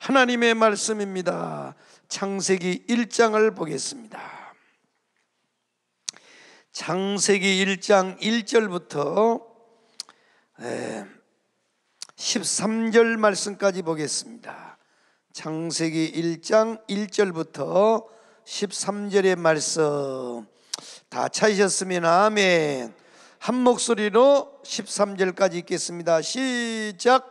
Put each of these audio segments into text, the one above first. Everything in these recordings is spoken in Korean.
하나님의 말씀입니다. 창세기 1장을 보겠습니다. 창세기 1장 1절부터 13절 예, 말씀까지 보겠습니다. 창세기 1장 1절부터 13절의 말씀 다 찾으셨으면 아멘. 한 목소리로 13절까지 읽겠습니다. 시작.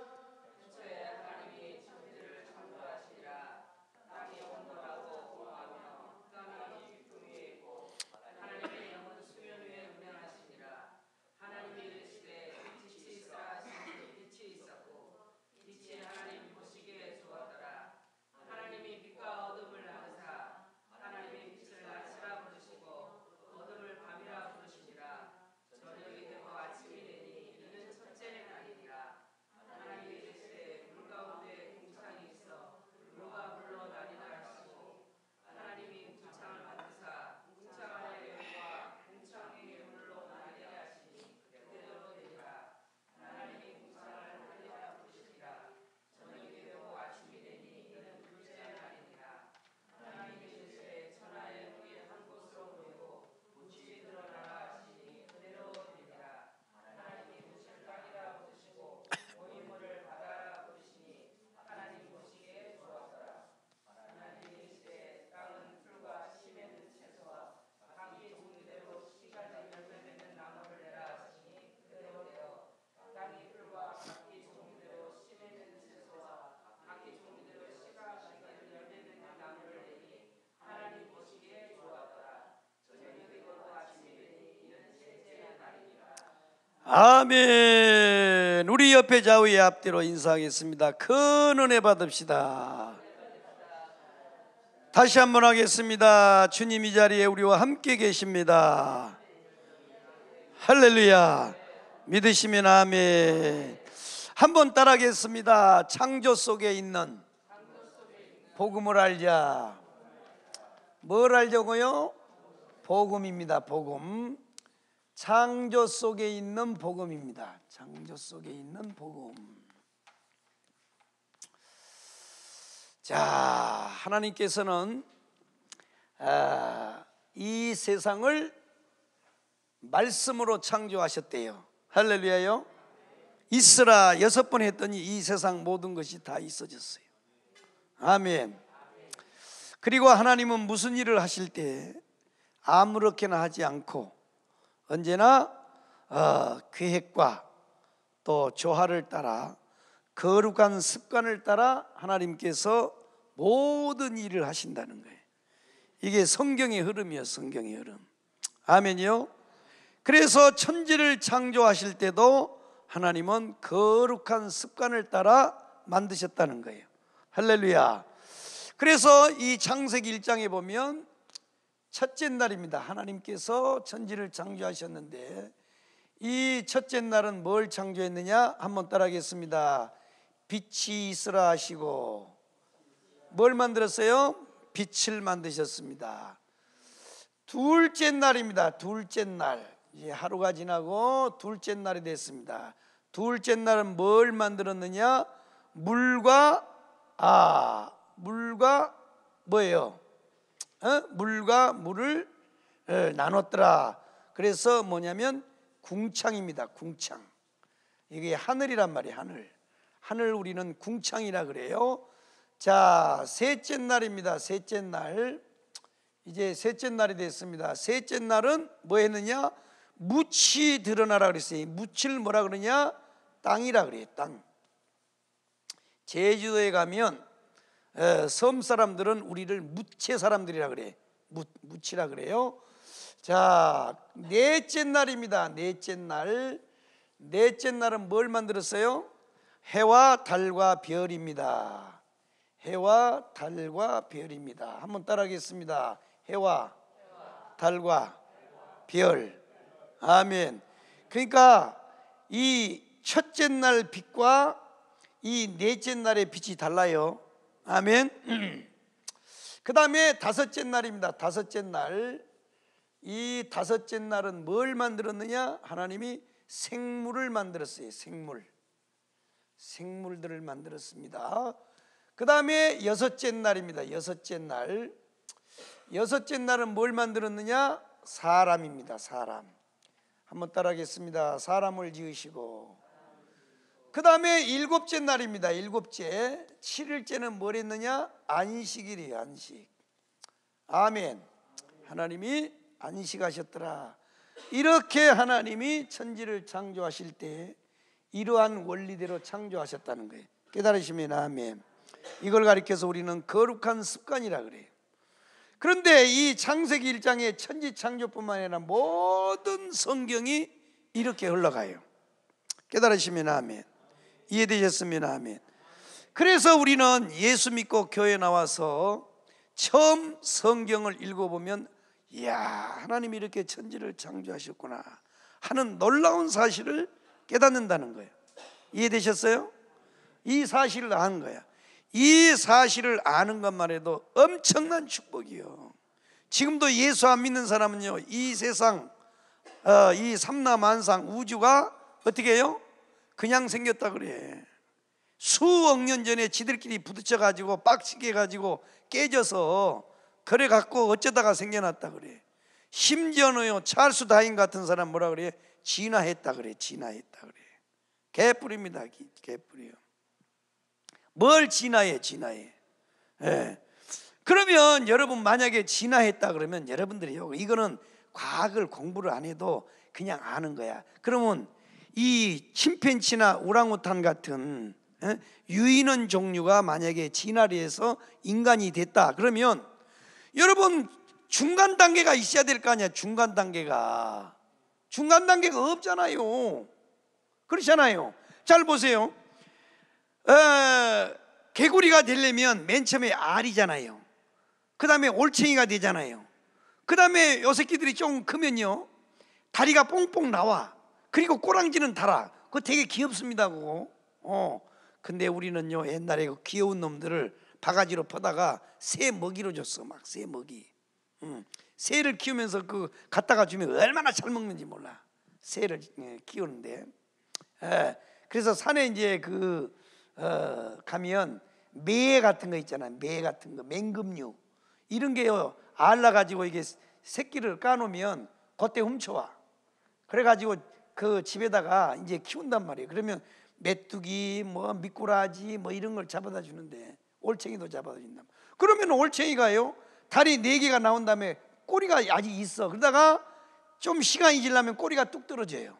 아멘. 우리 옆에 좌우의 앞뒤로 인사하겠습니다. 큰 은혜 받읍시다. 다시 한번 하겠습니다. 주님 이 자리에 우리와 함께 계십니다. 할렐루야. 믿으시면 아멘. 한번 따라하겠습니다. 창조 속에 있는 복음을 알자. 뭘 알자고요? 복음입니다. 복음. 창조 속에 있는 복음입니다. 창조 속에 있는 복음. 자, 하나님께서는 아, 이 세상을 말씀으로 창조하셨대요. 할렐루야요. 있으라 여섯 번 했더니 이 세상 모든 것이 다 있어졌어요. 아멘. 그리고 하나님은 무슨 일을 하실 때 아무렇게나 하지 않고 언제나 어, 계획과 또 조화를 따라 거룩한 습관을 따라 하나님께서 모든 일을 하신다는 거예요. 이게 성경의 흐름이요, 성경의 흐름. 아멘요. 그래서 천지를 창조하실 때도 하나님은 거룩한 습관을 따라 만드셨다는 거예요. 할렐루야. 그래서 이 창세기 1장에 보면 첫째 날입니다. 하나님께서 천지를 창조하셨는데 이 첫째 날은 뭘 창조했느냐? 한번 따라하겠습니다. 빛이 있으라 하시고 뭘 만들었어요? 빛을 만드셨습니다. 둘째 날입니다. 둘째 날. 이제 하루가 지나고 둘째 날이 됐습니다. 둘째 날은 뭘 만들었느냐? 물과 아, 물과 뭐예요? 어? 물과 물을 에, 나눴더라. 그래서 뭐냐면 궁창입니다. 궁창. 이게 하늘이란 말이 하늘. 하늘 우리는 궁창이라 그래요. 자, 셋째 날입니다. 셋째 날. 이제 셋째 날이 됐습니다. 셋째 날은 뭐 했느냐? 무치 드러나라 그랬어요. 무치를 뭐라 그러냐? 땅이라 그래요. 땅. 제주도에 가면 예, 섬 사람들은 우리를 무채 사람들이라 그래. 무, 무치라 그래요. 자, 넷째 날입니다. 넷째 날. 넷째 날은 뭘 만들었어요? 해와 달과 별입니다. 해와 달과 별입니다. 한번 따라하겠습니다. 해와 달과 별. 아멘. 그러니까 이 첫째 날 빛과 이 넷째 날의 빛이 달라요. 아멘. 그 다음에 다섯째 날입니다. 다섯째 날. 이 다섯째 날은 뭘 만들었느냐? 하나님이 생물을 만들었어요. 생물. 생물들을 만들었습니다. 그 다음에 여섯째 날입니다. 여섯째 날. 여섯째 날은 뭘 만들었느냐? 사람입니다. 사람. 한번 따라하겠습니다. 사람을 지으시고 그 다음에 일곱째 날입니다. 일곱째. 7일째는 뭘 했느냐? 안식일이에요. 안식. 아멘. 하나님이 안식하셨더라. 이렇게 하나님이 천지를 창조하실 때 이러한 원리대로 창조하셨다는 거예요. 깨달으시면 아멘. 이걸 가리켜서 우리는 거룩한 습관이라 그래요. 그런데 이 창세기 1장의 천지 창조뿐만 아니라 모든 성경이 이렇게 흘러가요. 깨달으시면 아멘. 이해되셨습니다. 아멘. 그래서 우리는 예수 믿고 교회 나와서 처음 성경을 읽어보면 이야 하나님이 이렇게 천지를 창조하셨구나 하는 놀라운 사실을 깨닫는다는 거예요. 이해되셨어요? 이 사실을 아는 거야. 이 사실을 아는 것만 해도 엄청난 축복이요. 지금도 예수 안 믿는 사람은요, 이 세상, 어, 이 삼라만상 우주가 어떻게 해요? 그냥 생겼다 그래. 수억 년 전에 지들끼리 부딪혀 가지고 빡치게 가지고 깨져서 그래 갖고 어쩌다가 생겨났다 그래. 심지어는요 찰스 다인 같은 사람 뭐라 그래? 진화했다 그래. 진화했다 그래. 개뿔입니다. 개뿔이요. 뭘 진화해? 진화해. 예. 그러면 여러분 만약에 진화했다 그러면 여러분들이요 이거는 과학을 공부를 안 해도 그냥 아는 거야. 그러면 이 침팬치나 우랑우탄 같은 예? 유인원 종류가 만약에 진화리에서 인간이 됐다 그러면 여러분 중간 단계가 있어야 될 거 아니야 중간 단계가 중간 단계가 없잖아요 그렇잖아요 잘 보세요 어, 개구리가 되려면 맨 처음에 알이잖아요 그 다음에 올챙이가 되잖아요 그 다음에 요 새끼들이 좀 크면요 다리가 뽕뽕 나와 그리고 꼬랑지는 달아. 그거 되게 귀엽습니다, 그거. 어. 근데 우리는요, 옛날에 그 귀여운 놈들을 바가지로 퍼다가 새 먹이로 줬어. 막 새 먹이. 음. 새를 키우면서 그 갖다가 주면 얼마나 잘 먹는지 몰라. 새를 예, 키우는데. 에. 예. 그래서 산에 이제 그 어, 가면 매 같은 거 있잖아요. 매 같은 거, 맹금류 이런 게요 알라 가지고 이게 새끼를 까놓으면 그때 훔쳐와. 그래가지고 그 집에다가 이제 키운단 말이에요. 그러면 메뚜기, 뭐 미꾸라지, 뭐 이런 걸 잡아다 주는데 올챙이도 잡아다 준다. 그러면 올챙이가요 다리 네 개가 나온 다음에 꼬리가 아직 있어. 그러다가 좀 시간이 지나면 꼬리가 뚝 떨어져요.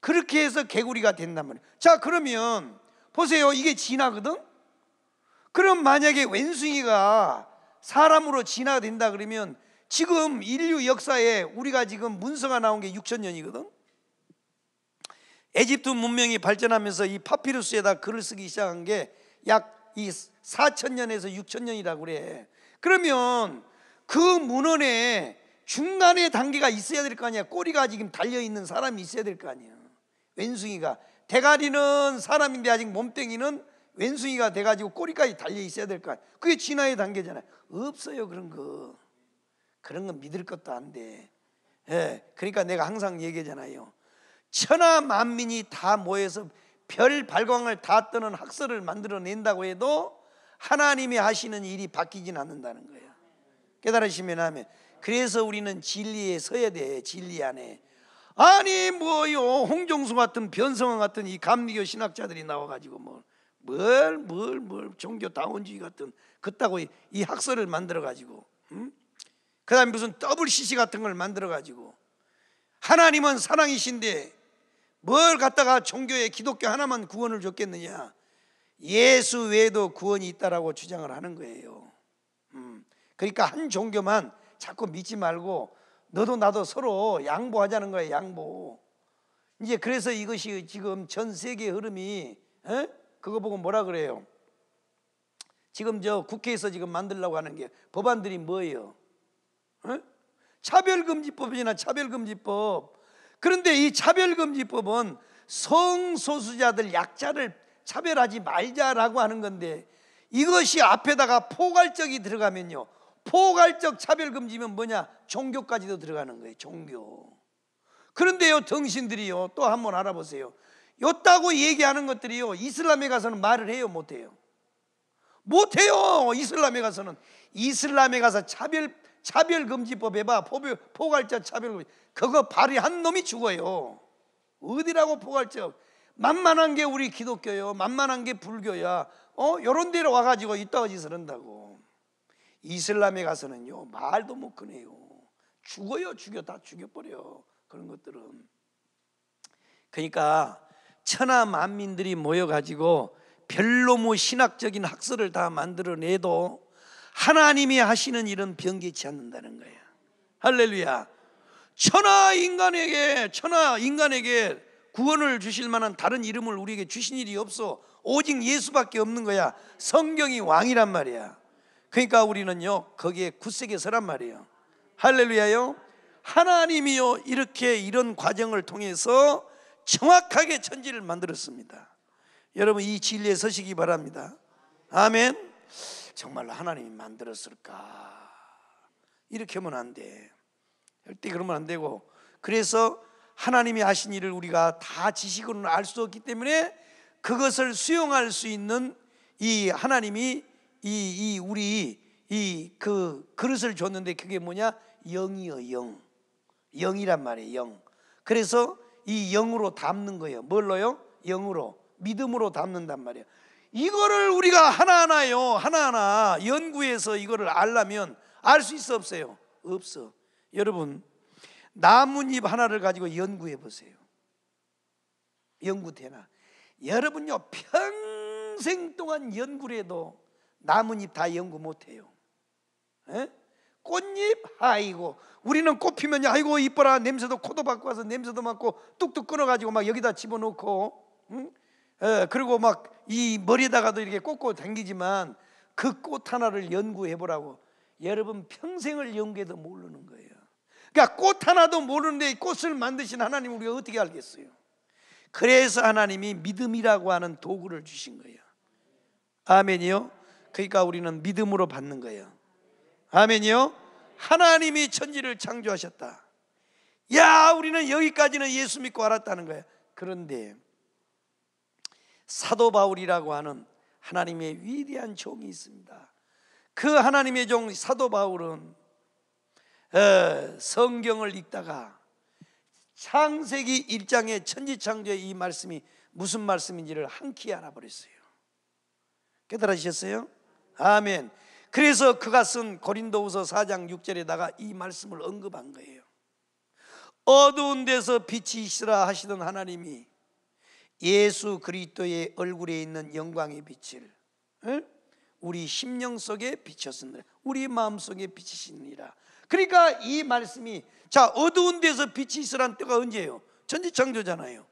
그렇게 해서 개구리가 된단 말이에요. 자, 그러면 보세요. 이게 진화거든? 그럼 만약에 원숭이가 사람으로 진화 된다 그러면 지금 인류 역사에 우리가 지금 문서가 나온 게 6천 년이거든? 에집트 문명이 발전하면서 이 파피루스에다 글을 쓰기 시작한 게 약 이 4천 년에서 6천 년이라고 그래. 그러면 그 문헌에 중간에 단계가 있어야 될 거 아니야. 꼬리가 지금 달려 있는 사람이 있어야 될 거 아니야. 왼숭이가 대가리는 사람인데 아직 몸뚱이는 왼숭이가 돼가지고 꼬리까지 달려 있어야 될 거 아니야. 그게 진화의 단계잖아요. 없어요 그런 거. 그런 건 믿을 것도 안 돼. 예, 그러니까 내가 항상 얘기하잖아요. 천하 만민이 다 모여서 별 발광을 다 뜨는 학설을 만들어낸다고 해도 하나님이 하시는 일이 바뀌진 않는다는 거예요. 깨달으시면 하면 그래서 우리는 진리에 서야 돼 진리 안에 아니 뭐요 홍종수 같은 변성환 같은 이 감리교 신학자들이 나와가지고 뭐 뭘 뭘 뭘 종교 다원주의 같은 그따고 이, 학설을 만들어가지고 음? 그다음에 무슨 더 CC 같은 걸 만들어가지고 하나님은 사랑이신데 뭘 갖다가 종교에 기독교 하나만 구원을 줬겠느냐? 예수 외에도 구원이 있다라고 주장을 하는 거예요. 음. 그러니까 한 종교만 자꾸 믿지 말고 너도 나도 서로 양보하자는 거야 양보. 이제 그래서 이것이 지금 전 세계 흐름이 에? 그거 보고 뭐라 그래요? 지금 저 국회에서 지금 만들려고 하는 게 법안들이 뭐예요? 에? 차별금지법이나 차별금지법 그런데 이 차별금지법은 성소수자들 약자를 차별하지 말자라고 하는 건데 이것이 앞에다가 포괄적이 들어가면요. 포괄적 차별금지면 뭐냐? 종교까지도 들어가는 거예요. 종교. 그런데요, 당신들이요. 또 한번 알아보세요. 였다고 얘기하는 것들이요. 이슬람에 가서는 말을 해요, 못 해요. 못 해요. 이슬람에 가서는 이슬람에 가서 차별 차별금지법 해봐 포별, 포괄적 차별금지 그거 발의한 놈이 죽어요 어디라고 포괄적 만만한 게 우리 기독교요 만만한 게 불교야 어 요런 데로 와가지고 이따가 짓을 한다고 이슬람에 가서는요 말도 못 꺼내요 죽어요 죽여 다 죽여버려 그런 것들은 그러니까 천하 만민들이 모여가지고 별로 뭐 신학적인 학설을 다 만들어내도 하나님이 하시는 일은 변기치 않는다는 거예요. 할렐루야. 천하 인간에게 천하 인간에게 구원을 주실 만한 다른 이름을 우리에게 주신 일이 없어. 오직 예수밖에 없는 거야. 성경이 왕이란 말이야. 그러니까 우리는요. 거기에 굳세게 서란 말이에요. 할렐루야요. 하나님이요 이렇게 이런 과정을 통해서 정확하게 천지를 만들었습니다. 여러분 이 진리에 서시기 바랍니다. 아멘. 정말로 하나님이 만들었을까? 이렇게 하면 안 돼. 절대 그러면 안 되고 그래서 하나님이 하신 일을 우리가 다 지식으로는 알 수 없기 때문에 그것을 수용할 수 있는 이 하나님이 이, 이 우리 이 그 그릇을 줬는데 그게 뭐냐 영이요 영 영이란 말이에요 영 그래서 이 영으로 담는 거예요 뭘로요 영으로 믿음으로 담는단 말이에요 이거를 우리가 하나하나요, 하나하나 연구해서 이거를 알려면 알 수 있어 없어요? 없어. 여러분, 나뭇잎 하나를 가지고 연구해 보세요. 연구되나? 여러분요, 평생 동안 연구를 해도 나뭇잎 다 연구 못 해요. 에? 예? 꽃잎 아이고 우리는 꽃 피면 아이고 이뻐라 냄새도 코도 받고 서 냄새도 맡고 뚝뚝 끊어가지고 막 여기다 집어넣고 응? 예, 그리고 막 이 머리에다가도 이렇게 꽂고 당기지만 그 꽃 하나를 연구해 보라고 여러분 평생을 연구해도 모르는 거예요. 그러니까 꽃 하나도 모르는데 꽃을 만드신 하나님 우리가 어떻게 알겠어요? 그래서 하나님이 믿음이라고 하는 도구를 주신 거예요. 아멘이요. 그러니까 우리는 믿음으로 받는 거예요. 아멘이요. 하나님이 천지를 창조하셨다. 야, 우리는 여기까지는 예수 믿고 알았다는 거예요. 그런데 사도 바울이라고 하는 하나님의 위대한 종이 있습니다. 그 하나님의 종 사도 바울은 어, 성경을 읽다가 창세기 1장의 천지창조의 이 말씀이 무슨 말씀인지를 한 키 알아버렸어요. 깨달으셨어요? 아멘. 그래서 그가 쓴고린도우서 4장 6절에다가 이 말씀을 언급한 거예요. 어두운 데서 빛이 있으라 하시던 하나님이 예수 그리스도의 얼굴에 있는 영광의 빛을 우리 심령 속에 비쳤습니다. 우리 마음 속에 비치시니라. 그러니까 이 말씀이 자 어두운 데서 빛이 있으란 때가 언제예요? 천지창조잖아요.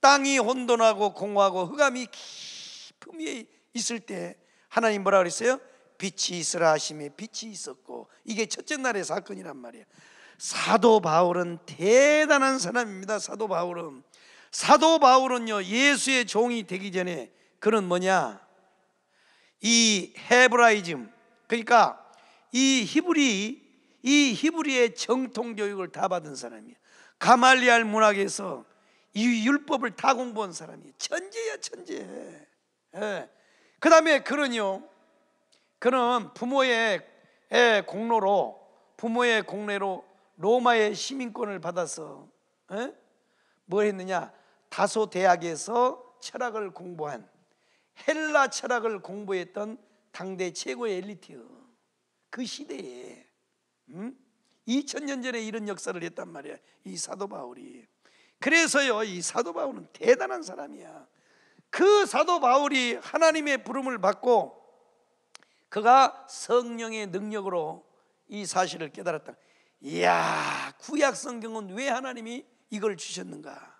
땅이 혼돈하고 공허하고 흑암이 깊은 위 있을 때 하나님 뭐라 그랬어요? 빛이 있으라 하심에 빛이 있었고 이게 첫째 날의 사건이란 말이에요. 사도 바울은 대단한 사람입니다. 사도 바울은 사도 바울은요, 예수의 종이 되기 전에 그는 뭐냐? 이 헤브라이즘, 그러니까 이 히브리, 이 히브리의 정통 교육을 다 받은 사람이에요. 가말리알 문학에서 이 율법을 다 공부한 사람이에요. 천재야, 천재. 예. 그 다음에 그는요, 그는 부모의 예, 공로로, 부모의 공로로 로마의 시민권을 받아서, 예? 뭘 했느냐? 다소 대학에서 철학을 공부한 헬라 철학을 공부했던 당대 최고의 엘리트그 시대에 음? 2000년 전에 이런 역사를 했단 말이야. 이 사도 바울이. 그래서요. 이 사도 바울은 대단한 사람이야. 그 사도 바울이 하나님의 부름을 받고 그가 성령의 능력으로 이 사실을 깨달았다. 이야, 구약 성경은 왜 하나님이 이걸 주셨는가?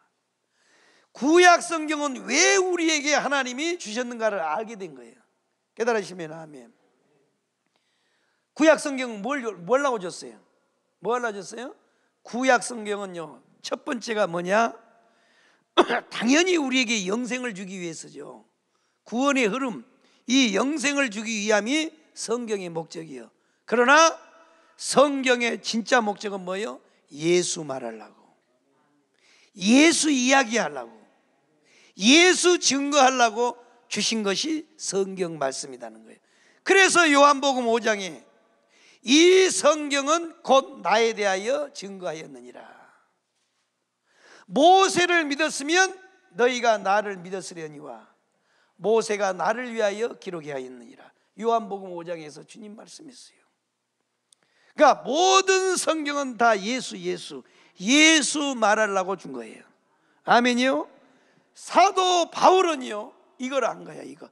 구약 성경은 왜 우리에게 하나님이 주셨는가를 알게 된 거예요. 깨달으시면 아멘. 구약 성경은 뭘, 뭘라고 줬어요? 뭘라 줬어요? 구약 성경은요, 첫 번째가 뭐냐? 당연히 우리에게 영생을 주기 위해서죠. 구원의 흐름, 이 영생을 주기 위함이 성경의 목적이요. 그러나 성경의 진짜 목적은 뭐예요? 예수 말하려고. 예수 이야기하려고. 예수 증거하려고 주신 것이 성경 말씀이라는 거예요. 그래서 요한복음 5장에 이 성경은 곧 나에 대하여 증거하였느니라. 모세를 믿었으면 너희가 나를 믿었으려니와 모세가 나를 위하여 기록해 하였느니라. 요한복음 5장에서 주님 말씀했어요. 그러니까 모든 성경은 다 예수 예수 예수 말하려고 준 거예요. 아멘이요. 사도 바울은요 이걸 안 거야 이거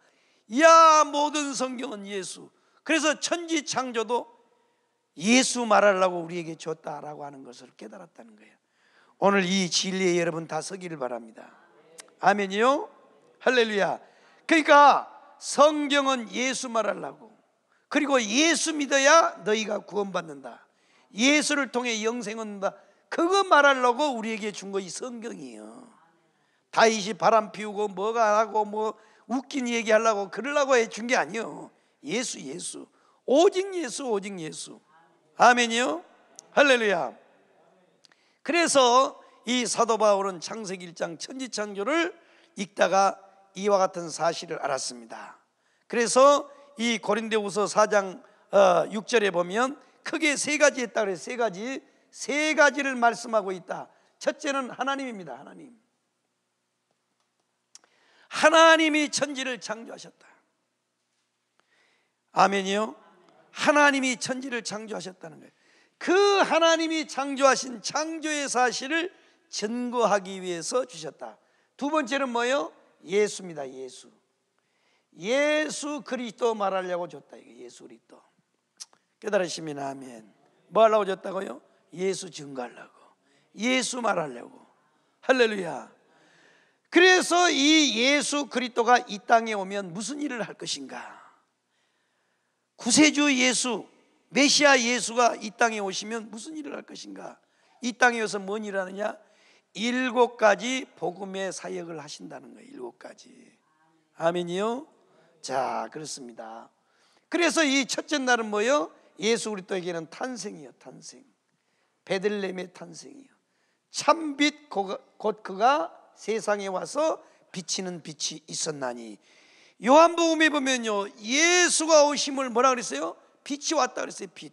야 모든 성경은 예수 그래서 천지 창조도 예수 말하려고 우리에게 줬다라고 하는 것을 깨달았다는 거예요 오늘 이 진리에 여러분 다 서기를 바랍니다 아멘이요 할렐루야 그러니까 성경은 예수 말하려고 그리고 예수 믿어야 너희가 구원받는다 예수를 통해 영생 얻는다 그거 말하려고 우리에게 준거이 성경이에요 다이시 바람 피우고 뭐가 하고 뭐 웃긴 얘기 하려고 그러려고 해준 게 아니요. 예수 예수. 오직 예수 오직 예수. 아멘이요. 할렐루야. 그래서 이 사도 바울은 창세기 1장 천지창조를 읽다가 이와 같은 사실을 알았습니다. 그래서 이 고린도후서 4장 6절에 어, 보면 크게 세 가지 했다 그래서 세 가지 세 가지를 말씀하고 있다. 첫째는 하나님입니다. 하나님. 하나님이 천지를 창조하셨다. 아멘이요. 하나님이 천지를 창조하셨다는 거예요. 그 하나님이 창조하신 창조의 사실을 증거하기 위해서 주셨다. 두 번째는 뭐요? 예수입니다. 예수. 예수 그리스도 말하려고 줬다. 이게 예수 그리스도. 깨달으시면 아멘. 뭐 하려고 줬다고요? 예수 증거하려고. 예수 말하려고. 할렐루야. 그래서 이 예수 그리스도가 이 땅에 오면 무슨 일을 할 것인가? 구세주 예수, 메시아 예수가 이 땅에 오시면 무슨 일을 할 것인가? 이 땅에 와서 뭔 일을 하느냐? 일곱 가지 복음의 사역을 하신다는 거예요. 일곱 가지. 아멘이요? 자, 그렇습니다. 그래서 이 첫째 날은 뭐요? 예수 그리스도에게는 탄생이요, 탄생. 베들레헴의 탄생이요. 참빛 곧 그가 세상에 와서 비치는 빛이 있었나니 요한복음에 보면요 예수가 오심을 뭐라 그랬어요? 빛이 왔다 그랬어요 빛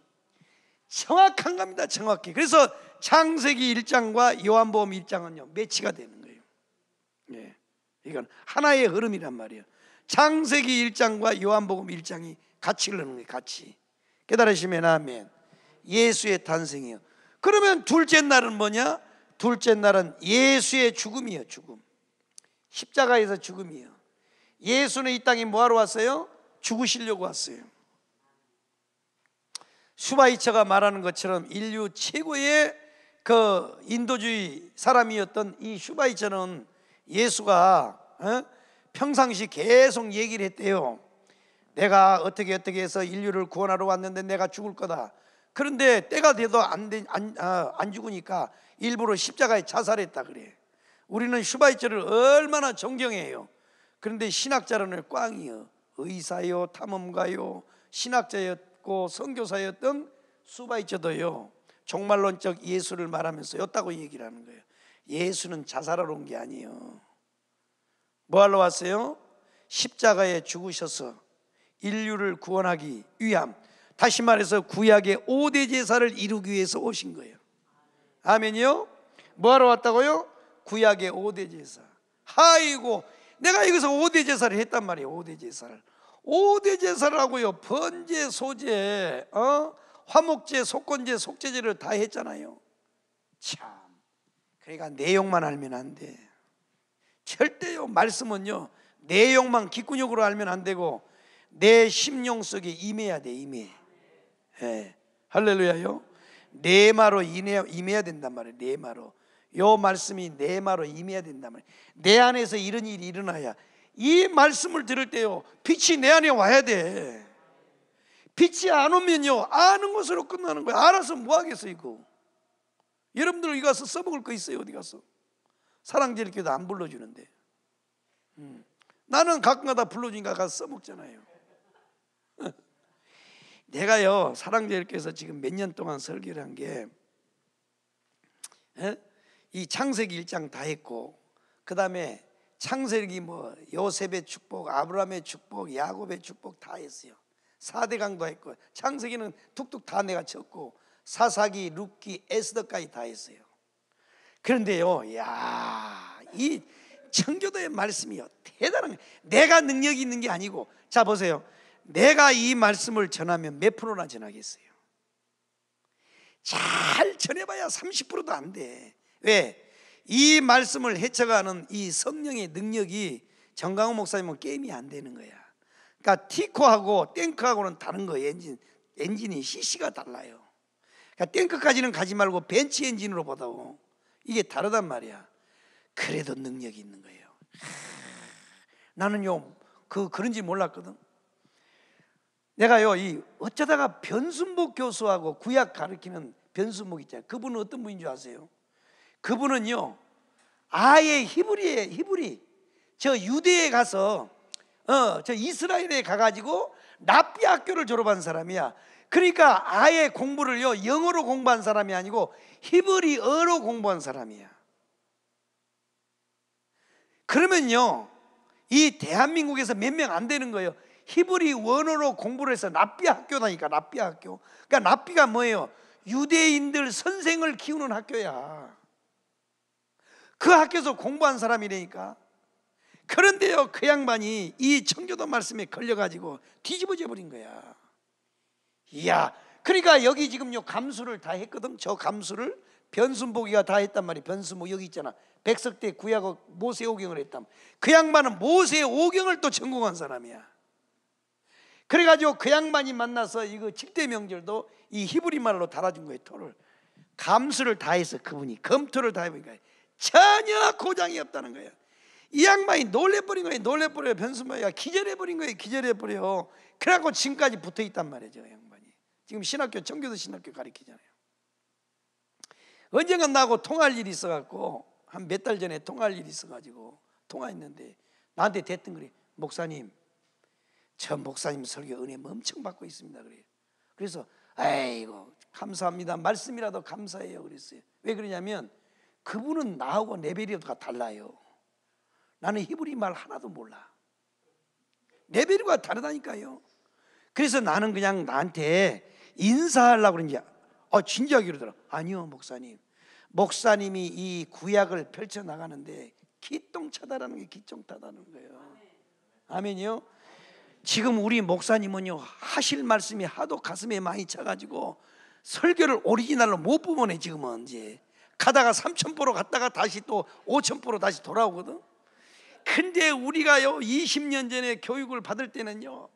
정확한 겁니다 정확히 그래서 창세기 1장과 요한복음 1장은요 매치가 되는 거예요 예, 이건 하나의 흐름이란 말이에요 창세기 1장과 요한복음 1장이 같이 흐르는 거예요 같이 깨달으시면 아멘 예수의 탄생이요 그러면 둘째 날은 뭐냐? 둘째 날은 예수의 죽음이에요, 죽음. 십자가에서 죽음이에요. 예수는 이 땅에 뭐하러 왔어요? 죽으시려고 왔어요. 슈바이처가 말하는 것처럼 인류 최고의 그 인도주의 사람이었던 이 슈바이처는 예수가 어? 평상시 계속 얘기를 했대요. 내가 어떻게 어떻게 해서 인류를 구원하러 왔는데 내가 죽을 거다. 그런데 때가 돼도 안, 되, 안, 아, 안 죽으니까 일부러 십자가에 자살했다 그래. 우리는 슈바이처를 얼마나 존경해요. 그런데 신학자라는 꽝이요. 의사요, 탐험가요, 신학자였고 선교사였던 슈바이처도요. 종말론적 예수를 말하면서 였다고 얘기를 하는 거예요. 예수는 자살하러 온 게 아니에요. 뭐 하러 왔어요? 십자가에 죽으셔서 인류를 구원하기 위함. 다시 말해서 구약의 5대 제사를 이루기 위해서 오신 거예요. 아멘이요? 뭐하러 왔다고요? 구약의 5대 제사. 아이고, 내가 여기서 5대 제사를 했단 말이에요. 5대 제사를. 5대 제사를 하고요. 번제, 소제, 어? 화목제, 속건제, 속제제를 다 했잖아요. 참. 그러니까 내용만 알면 안 돼. 절대요. 말씀은요. 내용만 기꾼욕으로 알면 안 되고 내 심령 속에 임해야 돼, 임해. 예. 할렐루야요. 네마로 임해야, 임해야 된단 말이에요. 네마로. 요 말씀이 네마로 임해야 된단 말이에요. 내 안에서 이런 일이 일어나야 이 말씀을 들을 때요. 빛이 내 안에 와야 돼. 빛이 안 오면요. 아는 것으로 끝나는 거야. 알아서 뭐 하겠어 이거. 여러분들 여기 가서 써먹을 거 있어요. 어디 가서. 사랑제일교도 안 불러주는데. 음. 나는 가끔가다 불러주니까 가서 써먹잖아요. 내가요 사랑제일교에서 지금 몇 년 동안 설교를 한 게이 예? 창세기 1장 다 했고 그 다음에 창세기 뭐 요셉의 축복, 아브라함의 축복, 야곱의 축복 다 했어요. 4대강도 했고 창세기는 툭툭 다 내가 쳤고 사사기, 룻기, 에스더까지 다 했어요. 그런데요, 야, 이 청교도의 말씀이요 대단한 내가 능력이 있는 게 아니고 자 보세요. 내가 이 말씀을 전하면 몇 프로나 전하겠어요? 잘 전해봐야 30%도 안 돼. 왜? 이 말씀을 해쳐가는 이 성령의 능력이 정강호 목사님은 게임이 안 되는 거야. 그러니까 티코하고 탱크하고는 다른 거예요. 엔진, 엔진이 CC가 달라요. 그러니까 탱크까지는 가지 말고 벤치 엔진으로 보다고. 이게 다르단 말이야. 그래도 능력이 있는 거예요. 나는 요, 그, 그런지 몰랐거든. 내가요 이 어쩌다가 변순목 교수하고 구약 가르키는 변순복 있잖아요. 그분은 어떤 분인 줄 아세요? 그분은요 아예 히브리에 히브리 저 유대에 가서 어저 이스라엘에 가가지고 납비 학교를 졸업한 사람이야. 그러니까 아예 공부를요 영어로 공부한 사람이 아니고 히브리어로 공부한 사람이야. 그러면요 이 대한민국에서 몇 명 안 되는 거예요. 히브리 원어로 공부를 해서 납비 학교다니까 납비 학교. 그러니까 납비가 뭐예요? 유대인들 선생을 키우는 학교야. 그 학교에서 공부한 사람이니까. 그런데요, 그 양반이 이 청교도 말씀에 걸려가지고 뒤집어져 버린 거야. 이야, 그러니까 여기 지금요 감수를 다 했거든. 저 감수를 변순보기가 다 했단 말이야. 변순보 여기 있잖아. 백석 대 구약어 모세 오경을 했담. 그 양반은 모세 오경을 또 전공한 사람이야. 그래가지고 그 양반이 만나서 이거 직대명절도 이 히브리 말로 달아준 거예요 토를 감수를 다해서 그분이 검토를 다해보니까 전혀 고장이 없다는 거예요 이 양반이 놀래버린 거예요 놀래버려요 변수마이가 기절해버린 거예요 기절해버려요 그래갖고 지금까지 붙어있단 말이죠 양반이 지금 신학교 청교도 신학교 가르치잖아요 언젠가 나하고 통할 일이 있어갖고 한 몇 달 전에 통할 일이 있어가지고 통화했는데 나한테 대뜸 그래 목사님 전 목사님 설교 은혜 엄청 받고 있습니다 그래요. 그래서 아이고 감사합니다 말씀이라도 감사해요 그랬어요. 왜 그러냐면 그분은 나하고 레벨이 가 달라요. 나는 히브리 말 하나도 몰라. 레벨가 다르다니까요. 그래서 나는 그냥 나한테 인사하려고 그런지 어 진지하게 그러더라 아니요 목사님. 목사님이 이 구약을 펼쳐 나가는데 기똥차다라는 게 기똥차다는 거예요. 아멘이요. 지금 우리 목사님은요 하실 말씀이 하도 가슴에 많이 차가지고 설교를 오리지널로 못 뽑아내 지금은 이제 가다가 3 0 0 0 보로 갔다가 다시 또5 0 0 0 보로 다시 돌아오거든. 근데 우리가요 20년 전에 교육을 받을 때는요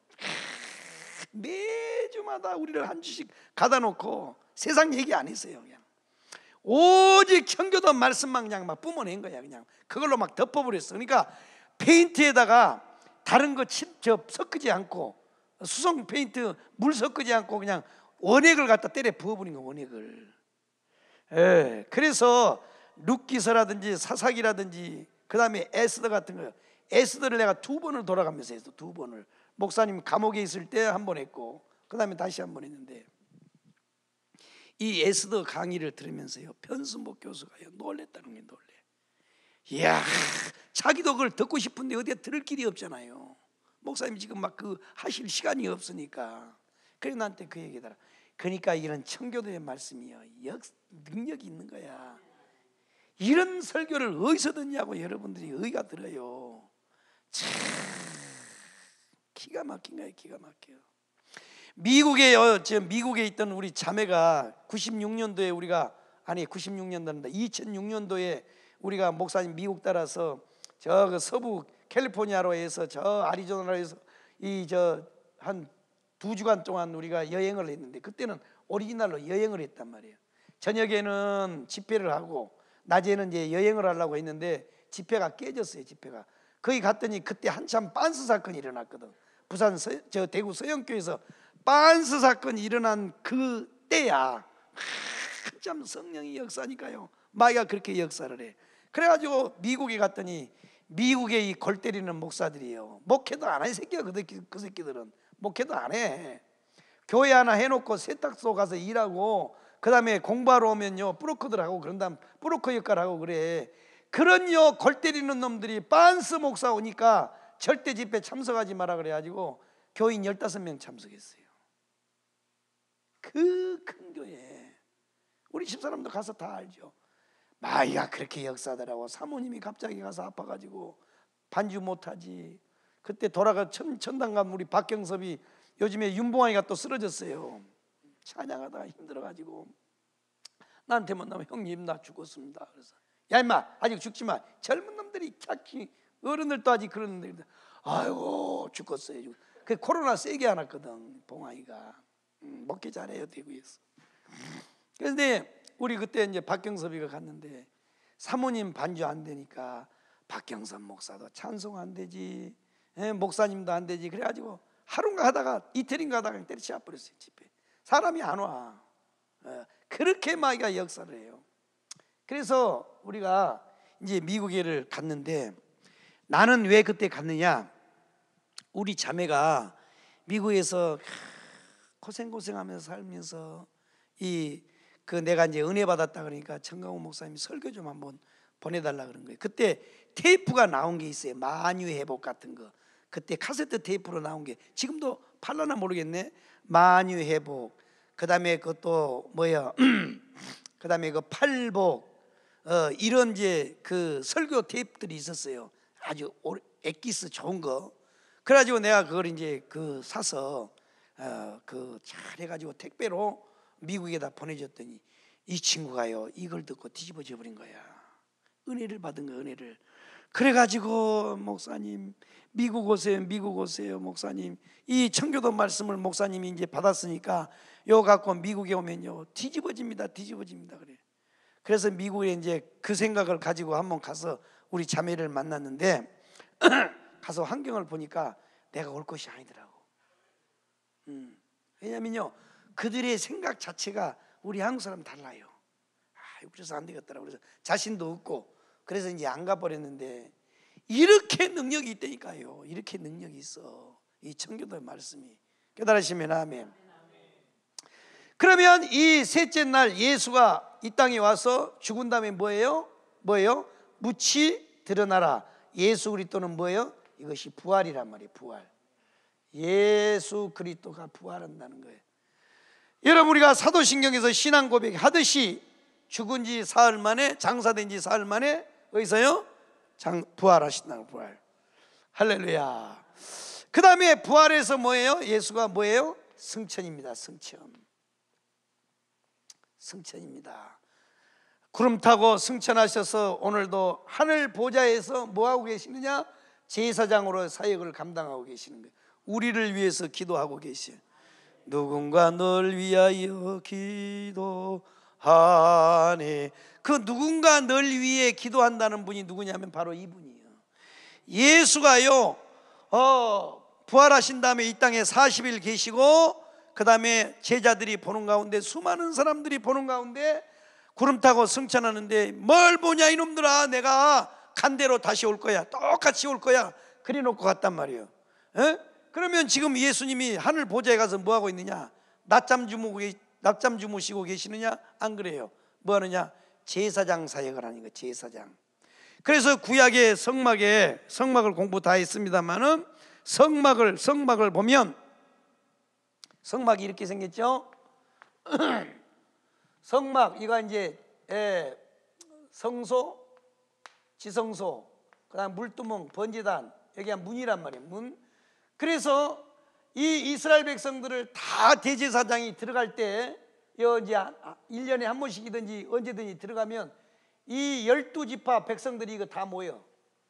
매주마다 우리를 한 주씩 가다 놓고 세상 얘기 안 했어요 그냥 오직 청교도 말씀만 그냥 막 뿜어낸 거야 그냥 그걸로 막 덮어버렸어 그러니까 페인트에다가 다른 거 침, 저 섞지 않고 수성 페인트 물 섞지 않고 그냥 원액을 갖다 때려 부어버린 거 원액을. 예, 그래서 룻기서라든지 사사기라든지 그 다음에 에스더 같은 거요. 에스더를 내가 두 번을 돌아가면서 했어 두 번을 목사님 감옥에 있을 때 한 번 했고 그 다음에 다시 한 번 했는데 이 에스더 강의를 들으면서요 변수목 교수가요 놀랬다는 게 놀래. 이야, 자기도 그걸 듣고 싶은데 어디에 들을 길이 없잖아요. 목사님 지금 막 그 하실 시간이 없으니까. 그래 나한테 그 얘기더라. 그러니까 이런 청교도의 말씀이요. 역, 능력이 있는 거야. 이런 설교를 어디서 듣냐고 여러분들이 의가 들어요. 참 기가 막힌 거야요 기가 막혀. 미국에 지금 어, 미국에 있던 우리 자매가 96년도에 우리가 아니 96년도입니다. 2006년도에 우리가 목사님 미국 따라서 저 그 서부 캘리포니아로 해서 저 아리조나로 해서 이 저 한 두 주간 동안 우리가 여행을 했는데 그때는 오리지널로 여행을 했단 말이에요. 저녁에는 집회를 하고 낮에는 이제 여행을 하려고 했는데 집회가 깨졌어요. 집회가 거기 갔더니 그때 한참 빤스 사건이 일어났거든. 부산 서, 저 대구 서영교에서 빤스 사건이 일어난 그 때야. 한참 성령이 역사니까요. 마이가 그렇게 역사를 해. 그래가지고 미국에 갔더니 미국의 이골 때리는 목사들이요. 목회도 안해 새끼야 그, 새끼, 그 들은 목회도 안 해. 교회 하나 해놓고 세탁소 가서 일하고 그 다음에 공부하러 오면요 브로커들 하고 그런 다음 브로커 역할 하고 그래. 그런요 골 때리는 놈들이 반스 목사 오니까 절대 집회 참석하지 마라 그래가지고 교인 15명 참석했어요. 그 큰 교회. 우리 집사람도 가서 다 알죠. 마이가 그렇게 역사더라고 사모님이 갑자기 가서 아파가지고 반주 못하지 그때 돌아가 천, 천당간 우리 박경섭이 요즘에 윤봉아이가 또 쓰러졌어요 찬양하다가 힘들어가지고 나한테 만나면 형님 나 죽었습니다 그래서 야 임마 아직 죽지 마 젊은 놈들이 캬히 어른들도 아직 그런 놈들 아이고 죽었어요 죽. 그 코로나 세게 안았거든 봉아이가 음, 먹기 잘해요 대구에서 그런데 우리 그때 이제 박경섭이가 갔는데 사모님 반주 안 되니까 박경섭 목사도 찬송 안 되지 예, 목사님도 안 되지 그래가지고 하루인가 하다가 이틀인가 하다가 때려치워 버렸어요 집에 사람이 안 와. 예, 그렇게 마귀가 역사를 해요. 그래서 우리가 이제 미국에를 갔는데 나는 왜 그때 갔느냐? 우리 자매가 미국에서 고생 고생하면서 살면서 이그 내가 이제 은혜 받았다 그러니까 청강호 목사님이 설교 좀 한번 보내달라 그런 거예요. 그때 테이프가 나온 게 있어요. 만유 회복 같은 거. 그때 카세트 테이프로 나온 게 지금도 팔라나 모르겠네. 만유 회복. 그다음에 그것도 뭐야? 그다음에 그 팔복. 어, 이런 이제 그 설교 테이프들이 있었어요. 아주 엑기스 좋은 거. 그래가지고 내가 그걸 이제 그 사서 어, 그잘 해가지고 택배로 미국에다 보내줬더니 이 친구가요 이걸 듣고 뒤집어져 버린 거야. 은혜를 받은 거 은혜를. 그래가지고 목사님 미국 오세요 미국 오세요 목사님 이 청교도 말씀을 목사님이 이제 받았으니까 요 갖고 미국에 오면요 뒤집어집니다 뒤집어집니다 그래 그래서 미국에 이제 그 생각을 가지고 한번 가서 우리 자매를 만났는데 가서 환경을 보니까 내가 올 것이 아니더라고 음 왜냐면요 그들의 생각 자체가 우리 한국 사람 달라요. 아, 그래서 안 되겠더라. 그래서 자신도 없고 그래서 이제 안 가버렸는데 이렇게 능력이 있다니까요. 이렇게 능력이 있어. 이 청교도의 말씀이 깨달으시면 아멘. 그러면 이 셋째 날 예수가 이 땅에 와서 죽은 다음에 뭐예요? 뭐예요? 무치 드러나라. 예수 그리스도는 뭐예요? 이것이 부활이란 말이에요. 부활. 예수 그리스도가 부활한다는 거예요. 여러분 우리가 사도신경에서 신앙 고백하듯이 죽은 지 사흘 만에 장사된 지 사흘 만에 어디서요? 장, 부활하신다는 부활 할렐루야 그 다음에 부활에서 뭐예요? 예수가 뭐예요? 승천입니다 승천 승천입니다 구름 타고 승천하셔서 오늘도 하늘 보좌에서 뭐하고 계시느냐? 제사장으로 사역을 감당하고 계시는 거예요 우리를 위해서 기도하고 계시요 누군가 널 위하여 기도하네. 그 누군가 널 위해 기도한다는 분이 누구냐면 바로 이분이에요. 예수가요, 어, 부활하신 다음에 이 땅에 40일 계시고, 그 다음에 제자들이 보는 가운데, 수많은 사람들이 보는 가운데, 구름 타고 승천하는데, 뭘 보냐, 이놈들아. 내가 간대로 다시 올 거야. 똑같이 올 거야. 그래 놓고 갔단 말이에요. 에? 그러면 지금 예수님이 하늘 보좌에 가서 뭐 하고 있느냐? 낮잠 주무고 낮잠 주무시고 계시느냐? 안 그래요. 뭐 하느냐? 제사장 사역을 하는 거 제사장. 그래서 구약의 성막에 성막을 공부 다 했습니다만은 성막을 성막을 보면 성막이 이렇게 생겼죠. 성막 이거 이제 에, 예, 성소, 지성소, 그다음 물두멍, 번제단 여기가 문이란 말이에요. 문 그래서 이 이스라엘 백성들을 다 대제사장이 들어갈 때 이제 1년에 아, 한 번씩이든지 언제든지 들어가면 이 열두 지파 백성들이 이거 다 모여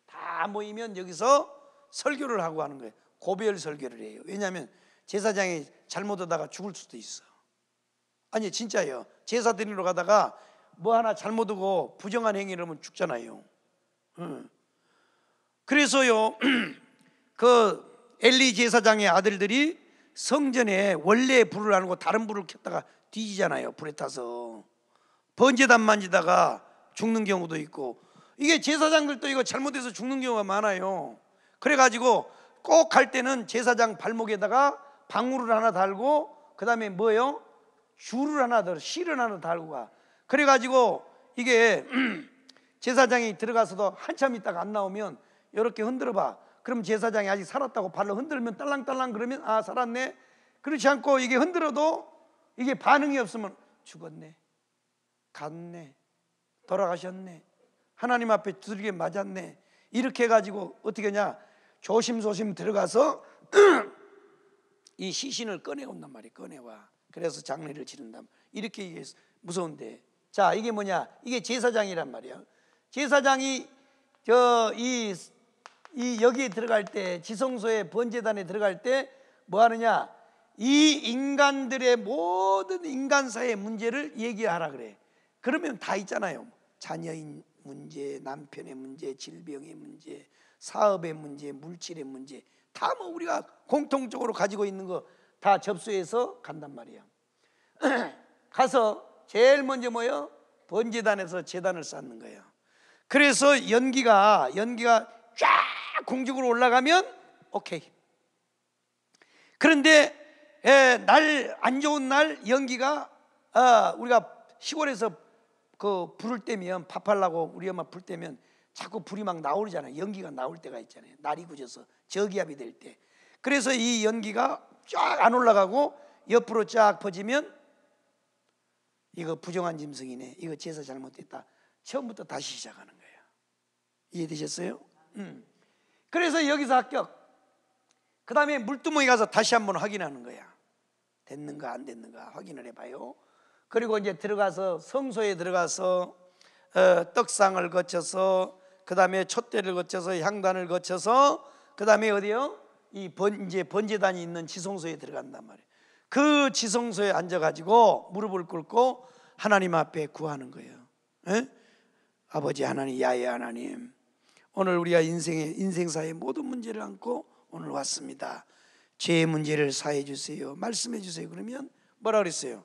다 모이면 여기서 설교를 하고 하는 거예요 고별 설교를 해요 왜냐하면 제사장이 잘못하다가 죽을 수도 있어 아니 진짜요 제사 드리러 가다가 뭐 하나 잘못하고 부정한 행위를 하면 죽잖아요 음. 그래서요 그 엘리 제사장의 아들들이 성전에 원래 불을 안고 다른 불을 켰다가 뒤지잖아요. 불에 타서 번제단 만지다가 죽는 경우도 있고 이게 제사장들도 이거 잘못해서 죽는 경우가 많아요. 그래가지고 꼭 갈 때는 제사장 발목에다가 방울을 하나 달고 그 다음에 뭐요? 줄을 하나 더 실을 하나 달고 가. 그래가지고 이게 제사장이 들어가서도 한참 있다가 안 나오면 이렇게 흔들어봐. 그럼 제사장이 아직 살았다고 발로 흔들면 딸랑딸랑 그러면 아 살았네. 그렇지 않고 이게 흔들어도 이게 반응이 없으면 죽었네. 갔네. 돌아가셨네. 하나님 앞에 두들겨 맞았네. 이렇게 해가지고 어떻게 하냐. 조심조심 들어가서 이 시신을 꺼내온단 말이에요. 꺼내와. 그래서 장례를 치른다. 이렇게 얘기해서 무서운데. 자, 이게 뭐냐. 이게 제사장이란 말이야. 제사장이 저이 이 여기 에 들어갈 때 지성소에 번제단에 들어갈 때 뭐 하느냐? 이 인간들의 모든 인간사의 문제를 얘기하라 그래. 그러면 다 있잖아요. 자녀인 문제, 남편의 문제, 질병의 문제, 사업의 문제, 물질의 문제 다 뭐 우리가 공통적으로 가지고 있는 거 다 접수해서 간단 말이야. 가서 제일 먼저 뭐요? 번제단에서 제단을 쌓는 거예요. 그래서 연기가 연기가 쫙 공중으로 올라가면 오케이. 그런데 예, 날안 좋은 날 연기가 아, 우리가 시골에서 그 불을 떼면 밥하려고 우리 엄마 불 떼면 자꾸 불이 막 나오잖아요. 연기가 나올 때가 있잖아요. 날이 굳어서 저기압이 될 때. 그래서 이 연기가 쫙 안 올라가고 옆으로 쫙 퍼지면 이거 부정한 짐승이네. 이거 제사 잘못됐다. 처음부터 다시 시작하는 거예요. 이해되셨어요? 음. 그래서 여기서 합격. 그 다음에 물두멍이 가서 다시 한번 확인하는 거야. 됐는가 안 됐는가 확인을 해봐요. 그리고 이제 들어가서 성소에 들어가서 어, 떡상을 거쳐서 그 다음에 촛대를 거쳐서 향단을 거쳐서 그 다음에 어디요? 이 번, 이제 번제단이 있는 지성소에 들어간단 말이에요. 그 지성소에 앉아가지고 무릎을 꿇고 하나님 앞에 구하는 거예요. 에? 아버지 하나님, 야외 하나님, 오늘 우리가 인생의 인생사의 모든 문제를 안고 오늘 왔습니다. 죄 문제를 사해 주세요. 말씀해 주세요. 그러면 뭐라 그랬어요?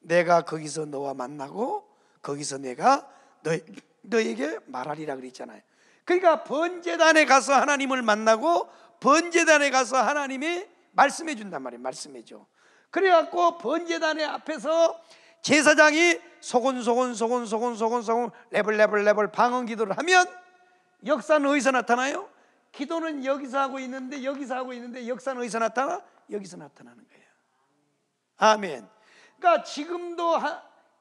내가 거기서 너와 만나고 거기서 내가 너 너에게 말하리라 그랬잖아요. 그러니까 번제단에 가서 하나님을 만나고 번제단에 가서 하나님이 말씀해 준단 말이에요. 말씀해 줘. 그래 갖고 번제단의 앞에서 제사장이 소곤소곤소곤소곤소곤소곤 레벨레벨레벨 방언 기도를 하면 역사는 어디서 나타나요? 기도는 여기서 하고 있는데 여기서 하고 있는데 역사는 어디서 나타나? 여기서 나타나는 거예요. 아멘. 그러니까 지금도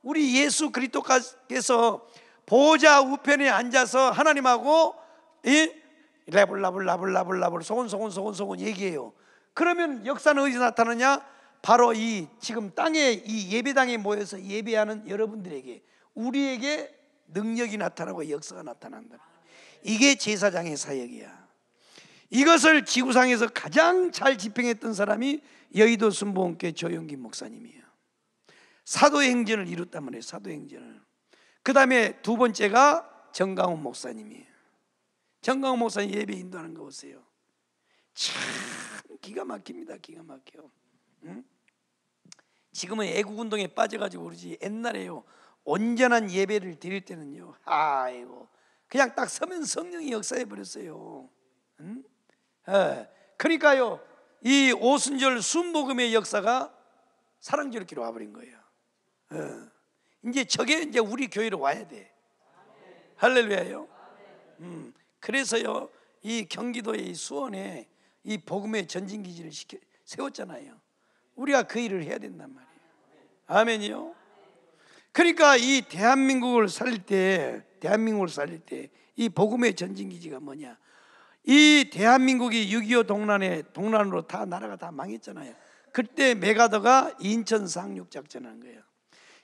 우리 예수 그리스도께서 보좌 우편에 앉아서 하나님하고 이 레블라블라블라블라블 소곤소곤소곤소곤 얘기해요. 그러면 역사는 어디서 나타나냐? 바로 이 지금 땅에 이 예배당에 모여서 예배하는 여러분들에게 우리에게 능력이 나타나고 역사가 나타난다. 이게 제사장의 사역이야. 이것을 지구상에서 가장 잘 집행했던 사람이 여의도 순복음교 조영기 목사님이에요. 사도행전을 이뤘단 말이에요. 사도행전을. 그 다음에 두 번째가 정강훈 목사님이에요. 정강훈 목사님 예배 인도하는 거 보세요. 참 기가 막힙니다. 기가 막혀. 응? 지금은 애국운동에 빠져가지고 그러지 옛날에요. 온전한 예배를 드릴 때는요. 아이고 그냥 딱 서면 성령이 역사해 버렸어요. 음? 예. 그러니까요, 이 오순절 순복음의 역사가 사랑절기로 와버린 거예요. 예. 이제 저게 이제 우리 교회로 와야 돼. 할렐루야요. 음, 그래서요, 이 경기도의 수원에 이 복음의 전진기지를 세웠잖아요. 우리가 그 일을 해야 된단 말이에요. 아멘이요. 그러니까 이 대한민국을 살릴 때, 대한민국을 살릴 때 이 복음의 전진기지가 뭐냐? 이 대한민국이 6.25 동란에 동란으로 다 나라가 다 망했잖아요. 그때 메가더가 인천 상륙 작전한 거예요.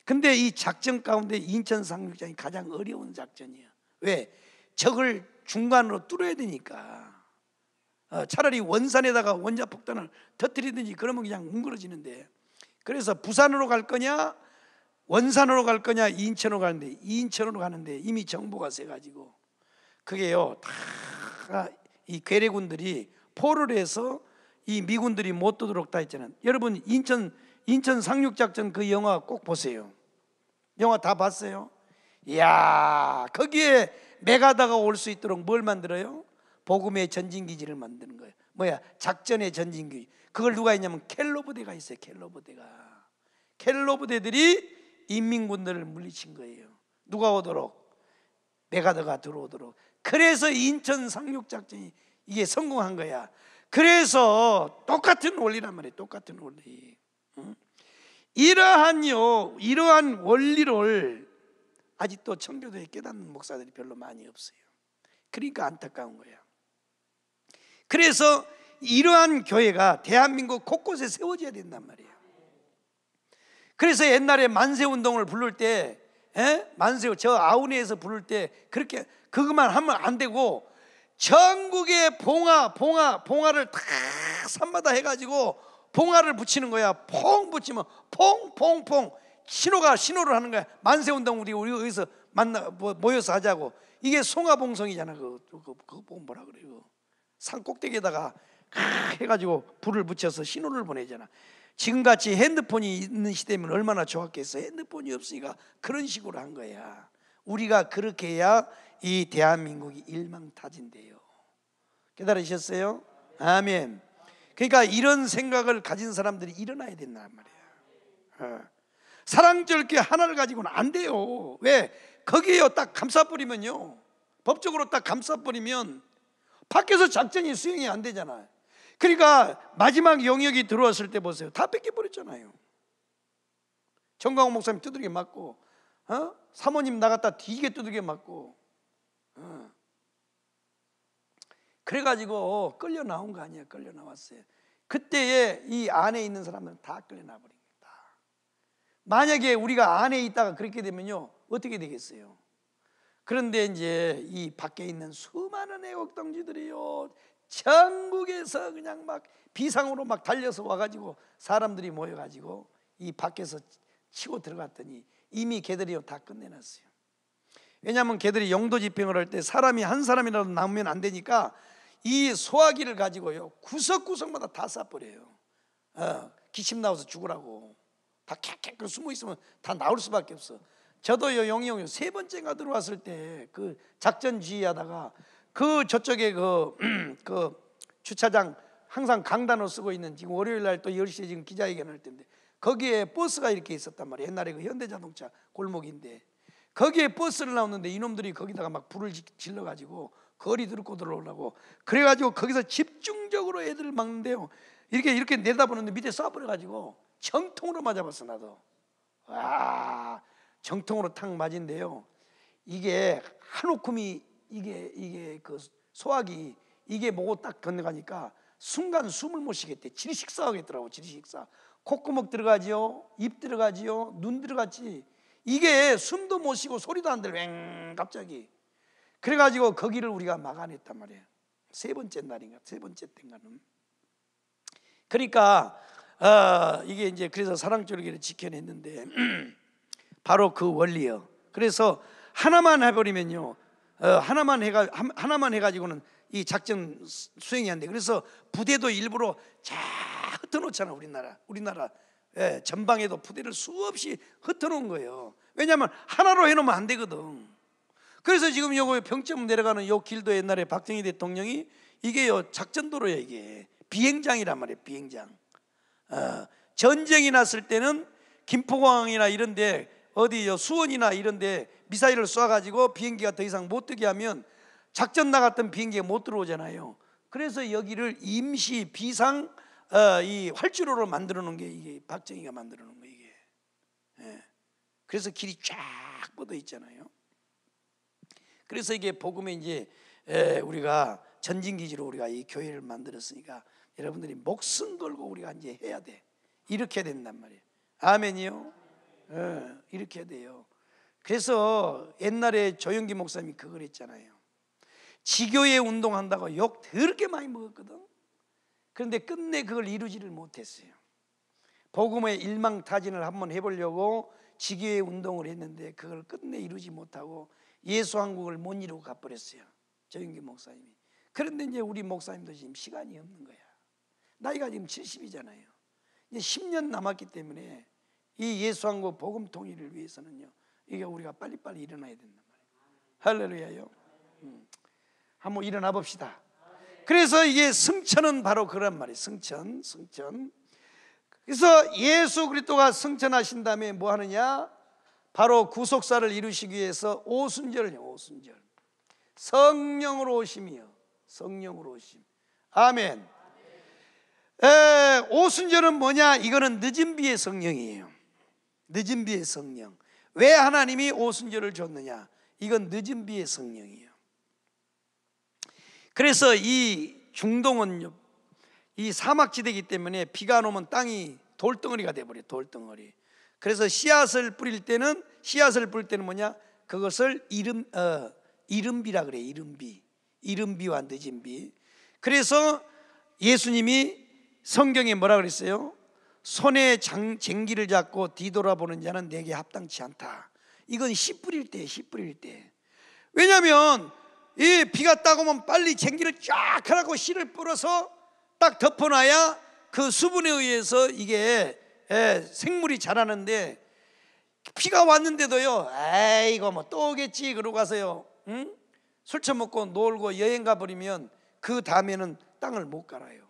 근데 이 작전 가운데 인천 상륙작이 가장 어려운 작전이에요. 왜? 적을 중간으로 뚫어야 되니까. 어, 차라리 원산에다가 원자폭탄을 터뜨리든지 그러면 그냥 뭉그러지는데. 그래서 부산으로 갈 거냐 원산으로 갈 거냐 인천으로 가는데 인천으로 가는데 이미 정보가 세 가지고 그게요 다 이 괴뢰군들이 포를 해서 이 미군들이 못두도록다 했잖아요. 여러분 인천 인천 상륙 작전 그 영화 꼭 보세요. 영화 다 봤어요? 이야 거기에 메가다가 올 수 있도록 뭘 만들어요? 복음의 전진기지를 만드는 거예요. 뭐야 작전의 전진기지. 그걸 누가 했냐면 켈러 부대가 있어요. 켈러 부대가. 켈러 부대들이 인민군들을 물리친 거예요. 누가 오도록 메가더가 들어오도록. 그래서 인천 상륙 작전이 이게 성공한 거야. 그래서 똑같은 원리란 말이에요. 똑같은 원리. 이러한요, 이러한 원리를 아직도 청교도에 깨닫는 목사들이 별로 많이 없어요. 그러니까 안타까운 거야. 그래서 이러한 교회가 대한민국 곳곳에 세워져야 된단 말이에요. 그래서 옛날에 만세 운동을 부를 때 에? 만세 저 아우니에서 부를 때 그렇게 그것만 하면 안 되고 전국의 봉화 봉화 봉화를 다 산마다 해가지고 봉화를 붙이는 거야 퐁 붙이면 퐁퐁퐁 신호가 신호를 하는 거야 만세 운동 우리 우리 여기서 만나 뭐, 모여서 하자고 이게 송화봉성이잖아 그거 그거, 그거 그 뭐라 그래요 산 꼭대기에다가 해가지고 불을 붙여서 신호를 보내잖아 지금같이 핸드폰이 있는 시대면 얼마나 좋았겠어. 핸드폰이 없으니까 그런 식으로 한 거야. 우리가 그렇게 해야 이 대한민국이 일망타진돼요 깨달으셨어요? 아멘. 그러니까 이런 생각을 가진 사람들이 일어나야 된단 말이야 어. 사랑절개 하나를 가지고는 안 돼요. 왜? 거기에요. 딱 감싸버리면요. 법적으로 딱 감싸버리면 밖에서 작전이 수행이 안 되잖아요. 그러니까 마지막 영역이 들어왔을 때 보세요. 다 뺏겨버렸잖아요. 정광호 목사님 두들겨 맞고, 어? 사모님 나갔다 뒤게 두들겨 맞고, 어. 그래가지고 끌려 나온 거 아니에요. 끌려 나왔어요. 그때에 이 안에 있는 사람들은 다 끌려 나버립니다. 만약에 우리가 안에 있다가 그렇게 되면요. 어떻게 되겠어요? 그런데 이제 이 밖에 있는 수많은 애국동지들이요 전국에서 그냥 막 비상으로 막 달려서 와가지고 사람들이 모여가지고 이 밖에서 치고 들어갔더니 이미 개들이 다 끝내놨어요. 왜냐하면 개들이 영도 집행을 할 때 사람이 한 사람이라도 남으면 안 되니까 이 소화기를 가지고요 구석구석마다 다 쏴버려요. 어, 기침 나와서 죽으라고 다 캑캑 숨어 있으면 다 나올 수밖에 없어. 저도요 영영요 세 번째가 들어왔을 때 그 작전 지휘하다가 그 저쪽에 그, 그 주차장 항상 강단으로 쓰고 있는 지금 월요일 날또 10시에 지금 기자회견 할 텐데 거기에 버스가 이렇게 있었단 말이에요. 옛날에 그 현대자동차 골목인데 거기에 버스를 나오는데 이놈들이 거기다가 막 불을 질러 가지고 거리 들고 들어오려고 그래 가지고 거기서 집중적으로 애들을 막는데요. 이렇게 이렇게 내다보는데 밑에 쏴버려 가지고 정통으로 맞아봤어 나도. 와 정통으로 탁 맞은데요. 이게 한 오큼이 이게 이게 그 소화기 이게 뭐고 딱 건너가니까 순간 숨을 못 쉬겠대. 질식사하겠더라고질식사 콧구멍 들어가지요, 입 들어가지요, 눈 들어갔지. 이게 숨도 못 쉬고 소리도 안 들어. 왱 갑자기. 그래가지고 거기를 그 우리가 막아냈단 말이에요. 세 번째 날인가, 세 번째 때인가는. 그러니까 어, 이게 이제 그래서 사랑줄기를 지켜냈는데 바로 그 원리요. 그래서 하나만 해버리면요 어, 하나만 해가 하나만 해가지고는 이 작전 수행이 안 돼. 그래서 부대도 일부러 잘 흩어놓잖아 우리나라. 우리나라 예, 전방에도 부대를 수없이 흩어놓은 거예요. 왜냐하면 하나로 해놓으면 안 되거든. 그래서 지금 요거 평점 내려가는 요 길도 옛날에 박정희 대통령이 이게요 작전도로야 이게 비행장이란 말이에요 비행장. 어, 전쟁이 났을 때는 김포공항이나 이런데 어디요 수원이나 이런데 미사일을 쏴가지고 비행기가 더 이상 못 뜨게 하면 작전 나갔던 비행기가 못 들어오잖아요. 그래서 여기를 임시 비상 어, 이 활주로로 만들어 놓은 게 이게 박정희가 만들어 놓은 거 이게. 예. 그래서 길이 쫙 뻗어 있잖아요. 그래서 이게 복음에 이제 예, 우리가 전진 기지로 우리가 이 교회를 만들었으니까 여러분들이 목숨 걸고 우리가 이제 해야 돼. 이렇게 된단 말이에요. 아멘이요. 예, 이렇게 해야 돼요. 그래서 옛날에 조영기 목사님이 그걸 했잖아요. 지교회 운동한다고 욕 더럽게 많이 먹었거든. 그런데 끝내 그걸 이루지를 못했어요. 복음의 일망타진을 한번 해보려고 지교의 운동을 했는데 그걸 끝내 이루지 못하고 예수 한국을 못 이루고 가버렸어요. 조영기 목사님이. 그런데 이제 우리 목사님도 지금 시간이 없는 거야. 나이가 지금 70이잖아요. 이제 10년 남았기 때문에 이 예수왕국 복음 통일을 위해서는요. 이게 우리가 빨리빨리 일어나야 된단 말이에요. 할렐루야요. 음. 한번 일어나 봅시다. 그래서 이게 승천은 바로 그런 말이에요. 승천, 승천. 그래서 예수 그리스도가 승천하신 다음에 뭐 하느냐? 바로 구속사를 이루시기 위해서 오순절이요, 오순절. 성령으로 오심이요. 성령으로 오심. 아멘. 에, 오순절은 뭐냐? 이거는 늦은 비의 성령이에요. 늦은 비의 성령. 왜 하나님이 오순절을 줬느냐? 이건 늦은 비의 성령이에요. 그래서 이 중동은 이 사막지대이기 때문에 비가 안 오면 땅이 돌덩어리가 돼버려 돌덩어리. 그래서 씨앗을 뿌릴 때는 씨앗을 뿌릴 때는 뭐냐? 그것을 이름 어, 이름비라 그래 이름비 이름비와 늦은비. 그래서 예수님이 성경에 뭐라 그랬어요? 손에 장, 쟁기를 잡고 뒤돌아보는 자는 내게 합당치 않다. 이건 씨 뿌릴 때, 씨 뿌릴 때. 왜냐하면 이 비가 따고면 빨리 쟁기를 쫙 하라고 씨를 뿌려서 딱 덮어놔야 그 수분에 의해서 이게 예, 생물이 자라는데 비가 왔는데도요. 에이 이거 뭐또 오겠지 그러고 가서요. 응? 술 처먹고 놀고 여행 가버리면 그 다음에는 땅을 못 갈아요.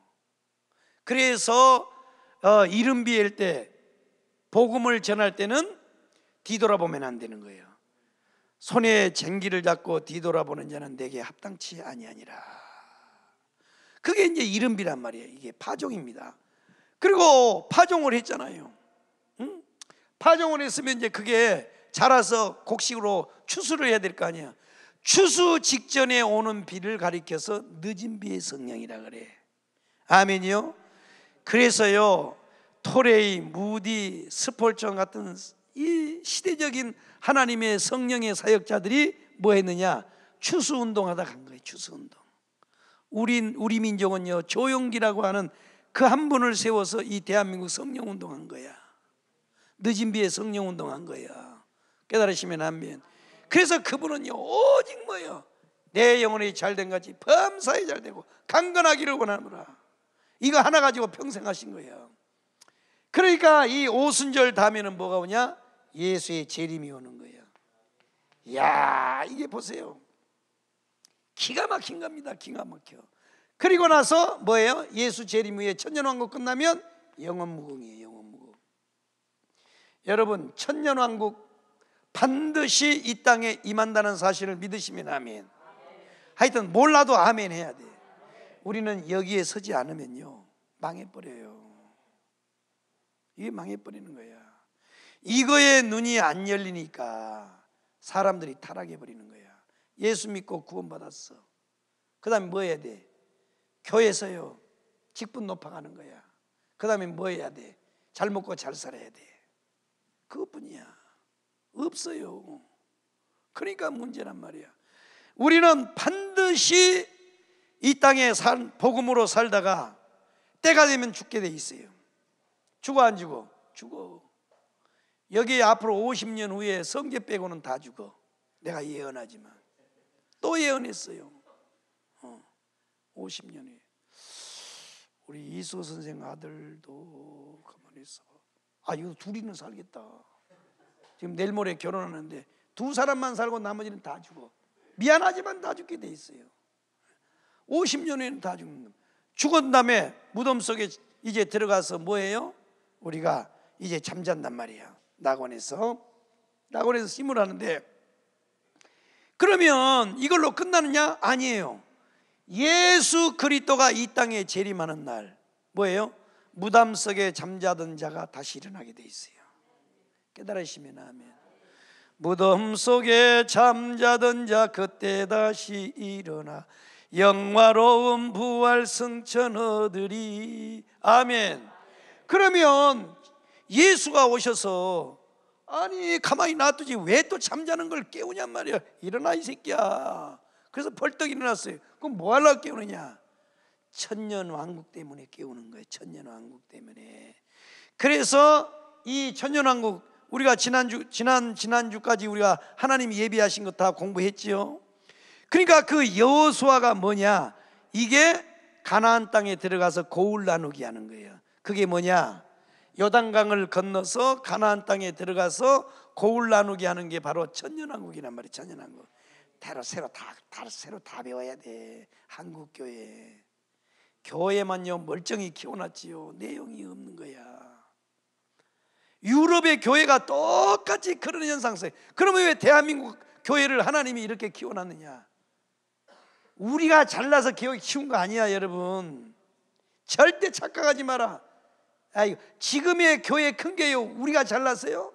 그래서 어, 이름 비일 때 복음을 전할 때는 뒤돌아보면 안 되는 거예요. 손에 쟁기를 잡고 뒤돌아보는 자는 내게 합당치 아니하니라. 그게 이제 이름비란 말이에요. 이게 파종입니다. 그리고 파종을 했잖아요. 응? 파종을 했으면 이제 그게 자라서 곡식으로 추수를 해야 될 거 아니야. 추수 직전에 오는 비를 가리켜서 늦은 비의 성령이라 그래. 아멘이요. 그래서요 토레이, 무디, 스폴전 같은 이 시대적인 하나님의 성령의 사역자들이 뭐 했느냐? 추수 운동하다 간 거예요. 추수 운동. 우리 우리 민족은요 조용기라고 하는 그 한 분을 세워서 이 대한민국 성령 운동한 거야. 늦은 비에 성령 운동한 거야. 깨달으시면 아멘. 그래서 그분은요 오직 뭐요 내 영혼이 잘된 같이 범사에 잘되고 강건하기를 원하노라. 이거 하나 가지고 평생 하신 거예요. 그러니까 이 오순절 다음에는 뭐가 오냐? 예수의 재림이 오는 거예요. 야, 이게 보세요. 기가 막힌 겁니다. 기가 막혀. 그리고 나서 뭐예요? 예수 재림 후에 천년 왕국 끝나면 영원 무궁이에요. 영원 무궁. 여러분, 천년 왕국 반드시 이 땅에 임한다는 사실을 믿으시면 아멘. 하여튼 몰라도 아멘 해야 돼 우리는 여기에 서지 않으면요. 망해버려요. 이게 망해버리는 거야. 이거에 눈이 안 열리니까 사람들이 타락해버리는 거야. 예수 믿고 구원받았어. 그 다음에 뭐 해야 돼? 교회에서요. 직분 높아가는 거야. 그 다음에 뭐 해야 돼? 잘 먹고 잘 살아야 돼. 그것뿐이야. 없어요. 그러니까 문제란 말이야. 우리는 반드시 이 땅에 살, 복음으로 살다가 때가 되면 죽게 돼 있어요. 죽어 안 죽어? 죽어. 여기 앞으로 50년 후에 성계 빼고는 다 죽어. 내가 예언하지만 또 예언했어요. 어, 50년 후에 우리 이수 선생 아들도 가만히 있어. 아 이거 둘이는 살겠다. 지금 내일 모레 결혼하는데 두 사람만 살고 나머지는 다 죽어. 미안하지만 다 죽게 돼 있어요. 50년에는 다 죽는 겁니다. 죽은 다음에 무덤 속에 이제 들어가서 뭐예요? 우리가 이제 잠잔단 말이에요. 낙원에서 낙원에서 심을 하는데 그러면 이걸로 끝나느냐? 아니에요. 예수 그리스도가 이 땅에 재림하는 날 뭐예요? 무덤 속에 잠자던 자가 다시 일어나게 돼 있어요. 깨달으시면 아멘. 무덤 속에 잠자던 자 그때 다시 일어나 영화로운 부활 승천 얻으리 아멘 그러면 예수가 오셔서 아니 가만히 놔두지 왜 또 잠자는 걸 깨우냔 말이야 일어나 이 새끼야 그래서 벌떡 일어났어요 그럼 뭐 하려고 깨우느냐 천년 왕국 때문에 깨우는 거예요 천년 왕국 때문에 그래서 이 천년 왕국 우리가 지난주 지난 지난주까지 우리가 하나님 예비하신 것 다 공부했지요 그러니까 그 여호수아가 뭐냐? 이게 가나안 땅에 들어가서 고울 나누기 하는 거예요. 그게 뭐냐? 요단강을 건너서 가나안 땅에 들어가서 고울 나누기 하는 게 바로 천년왕국이란 말이 천년왕국. 대로 새로 다, 다 새로 다 배워야 돼. 한국 교회. 교회만요 멀쩡히 키워놨지요. 내용이 없는 거야. 유럽의 교회가 똑같이 그런 현상세. 그러면 왜 대한민국 교회를 하나님이 이렇게 키워놨느냐? 우리가 잘나서 기억이 키운 거 아니야, 여러분. 절대 착각하지 마라. 아이 지금의 교회 큰 게요. 우리가 잘나서요?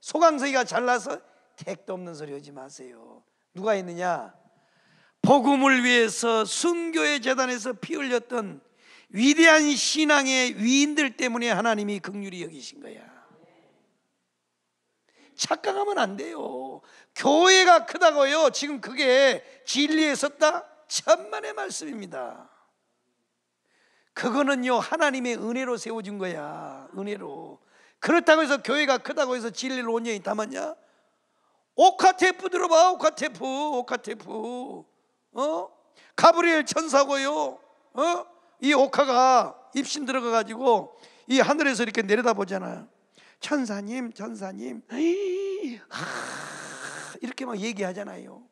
소강서기가 잘나서 택도 없는 소리 하지 마세요. 누가 있느냐? 복음을 위해서 순교의 재단에서 피 흘렸던 위대한 신앙의 위인들 때문에 하나님이 극률이 여기신 거야. 착각하면 안 돼요. 교회가 크다고요. 지금 그게 진리에 섰다? 천만의 말씀입니다. 그거는요, 하나님의 은혜로 세워준 거야. 은혜로. 그렇다고 해서 교회가 크다고 해서 진리를 온전히 담았냐? 오카테프 들어봐, 오카테프, 오카테프. 어? 가브리엘 천사고요. 어? 이 오카가 입신 들어가가지고 이 하늘에서 이렇게 내려다보잖아요. 천사님, 천사님, 이렇게 막 얘기하잖아요.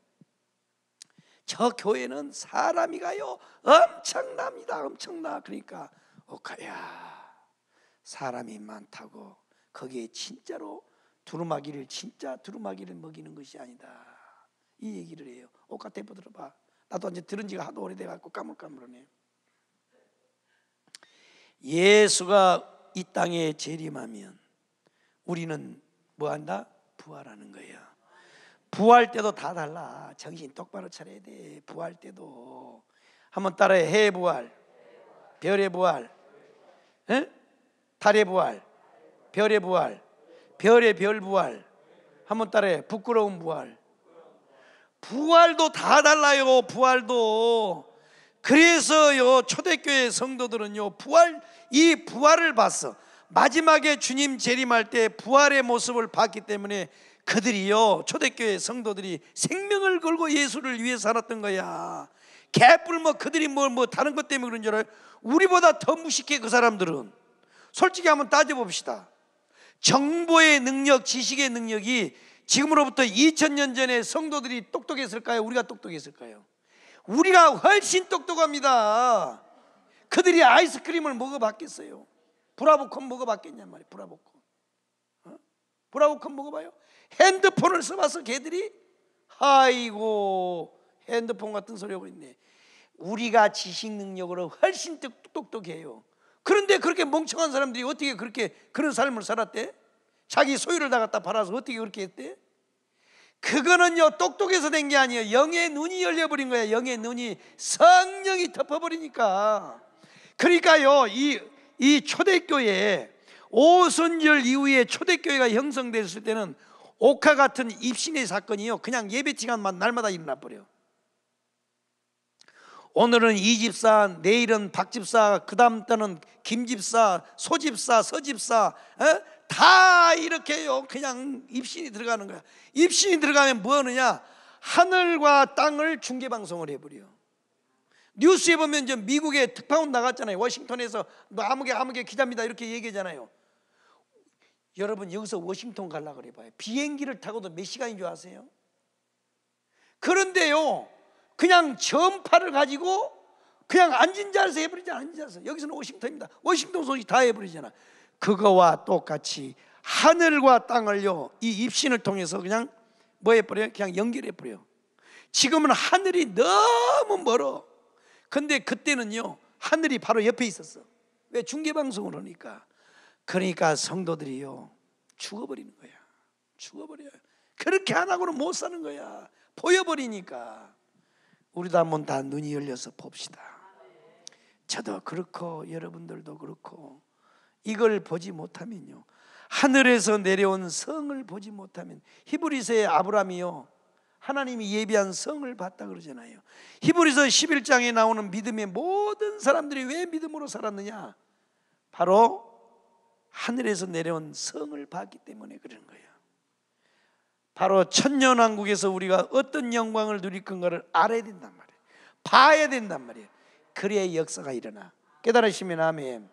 저 교회는 사람이 가요 엄청납니다 엄청나 그러니까 오카야 어, 사람이 많다고 거기에 진짜로 두루마기를 진짜 두루마기를 먹이는 것이 아니다 이 얘기를 해요 오카 대포 들어봐 나도 이제 들은 지가 하도 오래돼갖고 까물까물하네 예수가 이 땅에 재림하면 우리는 뭐한다? 부활하는 거야 부활 때도 다 달라. 정신 똑바로 차려야 돼. 부활 때도 한번 따라해. 해의 부활, 별의 부활, 에? 달의 부활, 별의 부활, 별의 별 부활. 한번 따라해. 부끄러운 부활. 부활도 다 달라요. 부활도. 그래서요 초대교회 성도들은요 부활 이 부활을 봤어. 마지막에 주님 재림할 때 부활의 모습을 봤기 때문에 그들이요 초대교회 성도들이 생명을 걸고 예수를 위해 살았던 거야. 개뿔 뭐 그들이 뭐, 뭐 다른 것 때문에 그런 줄 알아요. 우리보다 더 무식해 그 사람들은. 솔직히 한번 따져봅시다. 정보의 능력, 지식의 능력이 지금으로부터 2000년 전에 성도들이 똑똑했을까요? 우리가 똑똑했을까요? 우리가 훨씬 똑똑합니다. 그들이 아이스크림을 먹어봤겠어요? 브라보콘 먹어봤겠냐 말이에요. 브라보콘. 어? 브라보콘 먹어봐요? 핸드폰을 써봐서 걔들이 아이고 핸드폰 같은 소리하고 있네. 우리가 지식 능력으로 훨씬 똑똑해요. 그런데 그렇게 멍청한 사람들이 어떻게 그렇게 그런 삶을 살았대? 자기 소유를 다 갖다 팔아서 어떻게 그렇게 했대? 그거는요 똑똑해서 된 게 아니에요. 영의 눈이 열려버린 거예요. 영의 눈이 성령이 덮어버리니까. 그러니까요 이 이 초대교회 오순절 이후에 초대교회가 형성됐을 때는 옥화 같은 입신의 사건이요. 그냥 예배 시간만 날마다 일어나 버려. 오늘은 이 집사, 내일은 박 집사, 그 다음 때는 김 집사, 소 집사, 서 집사, 에? 어? 다 이렇게요. 그냥 입신이 들어가는 거야. 입신이 들어가면 뭐하느냐? 하늘과 땅을 중계 방송을 해버려. 뉴스에 보면 이제 미국에 특파원 나갔잖아요. 워싱턴에서 아무개 아무개 기자입니다 이렇게 얘기잖아요. 하 여러분 여기서 워싱턴 갈라 그래 봐요. 비행기를 타고도 몇 시간인 줄 아세요? 그런데요. 그냥 전파를 가지고 그냥 앉은 자리에서 해버리잖아. 은 자리에서. 여기서는 워싱턴입니다. 워싱턴 소식 다 해버리잖아. 그거와 똑같이 하늘과 땅을요. 이 입신을 통해서 그냥 뭐 해버려요? 그냥 연결해버려요. 지금은 하늘이 너무 멀어. 근데 그때는요. 하늘이 바로 옆에 있었어. 왜 중계방송을 하니까. 그러니까 성도들이요 죽어버리는 거야. 죽어버려요. 그렇게 하 하고는 못 사는 거야. 보여버리니까 우리도 한번 다 눈이 열려서 봅시다. 저도 그렇고 여러분들도 그렇고 이걸 보지 못하면요 하늘에서 내려온 성을 보지 못하면 히브리서의 아브라함이요 하나님이 예비한 성을 봤다 그러잖아요. 히브리서 11장에 나오는 믿음의 모든 사람들이 왜 믿음으로 살았느냐? 바로 하늘에서 내려온 성을 봤기 때문에 그런 거예요. 바로 천년왕국에서 우리가 어떤 영광을 누릴 건가를 알아야 된단 말이에요. 봐야 된단 말이에요. 그래야 역사가 일어나. 깨달으시면 아멘.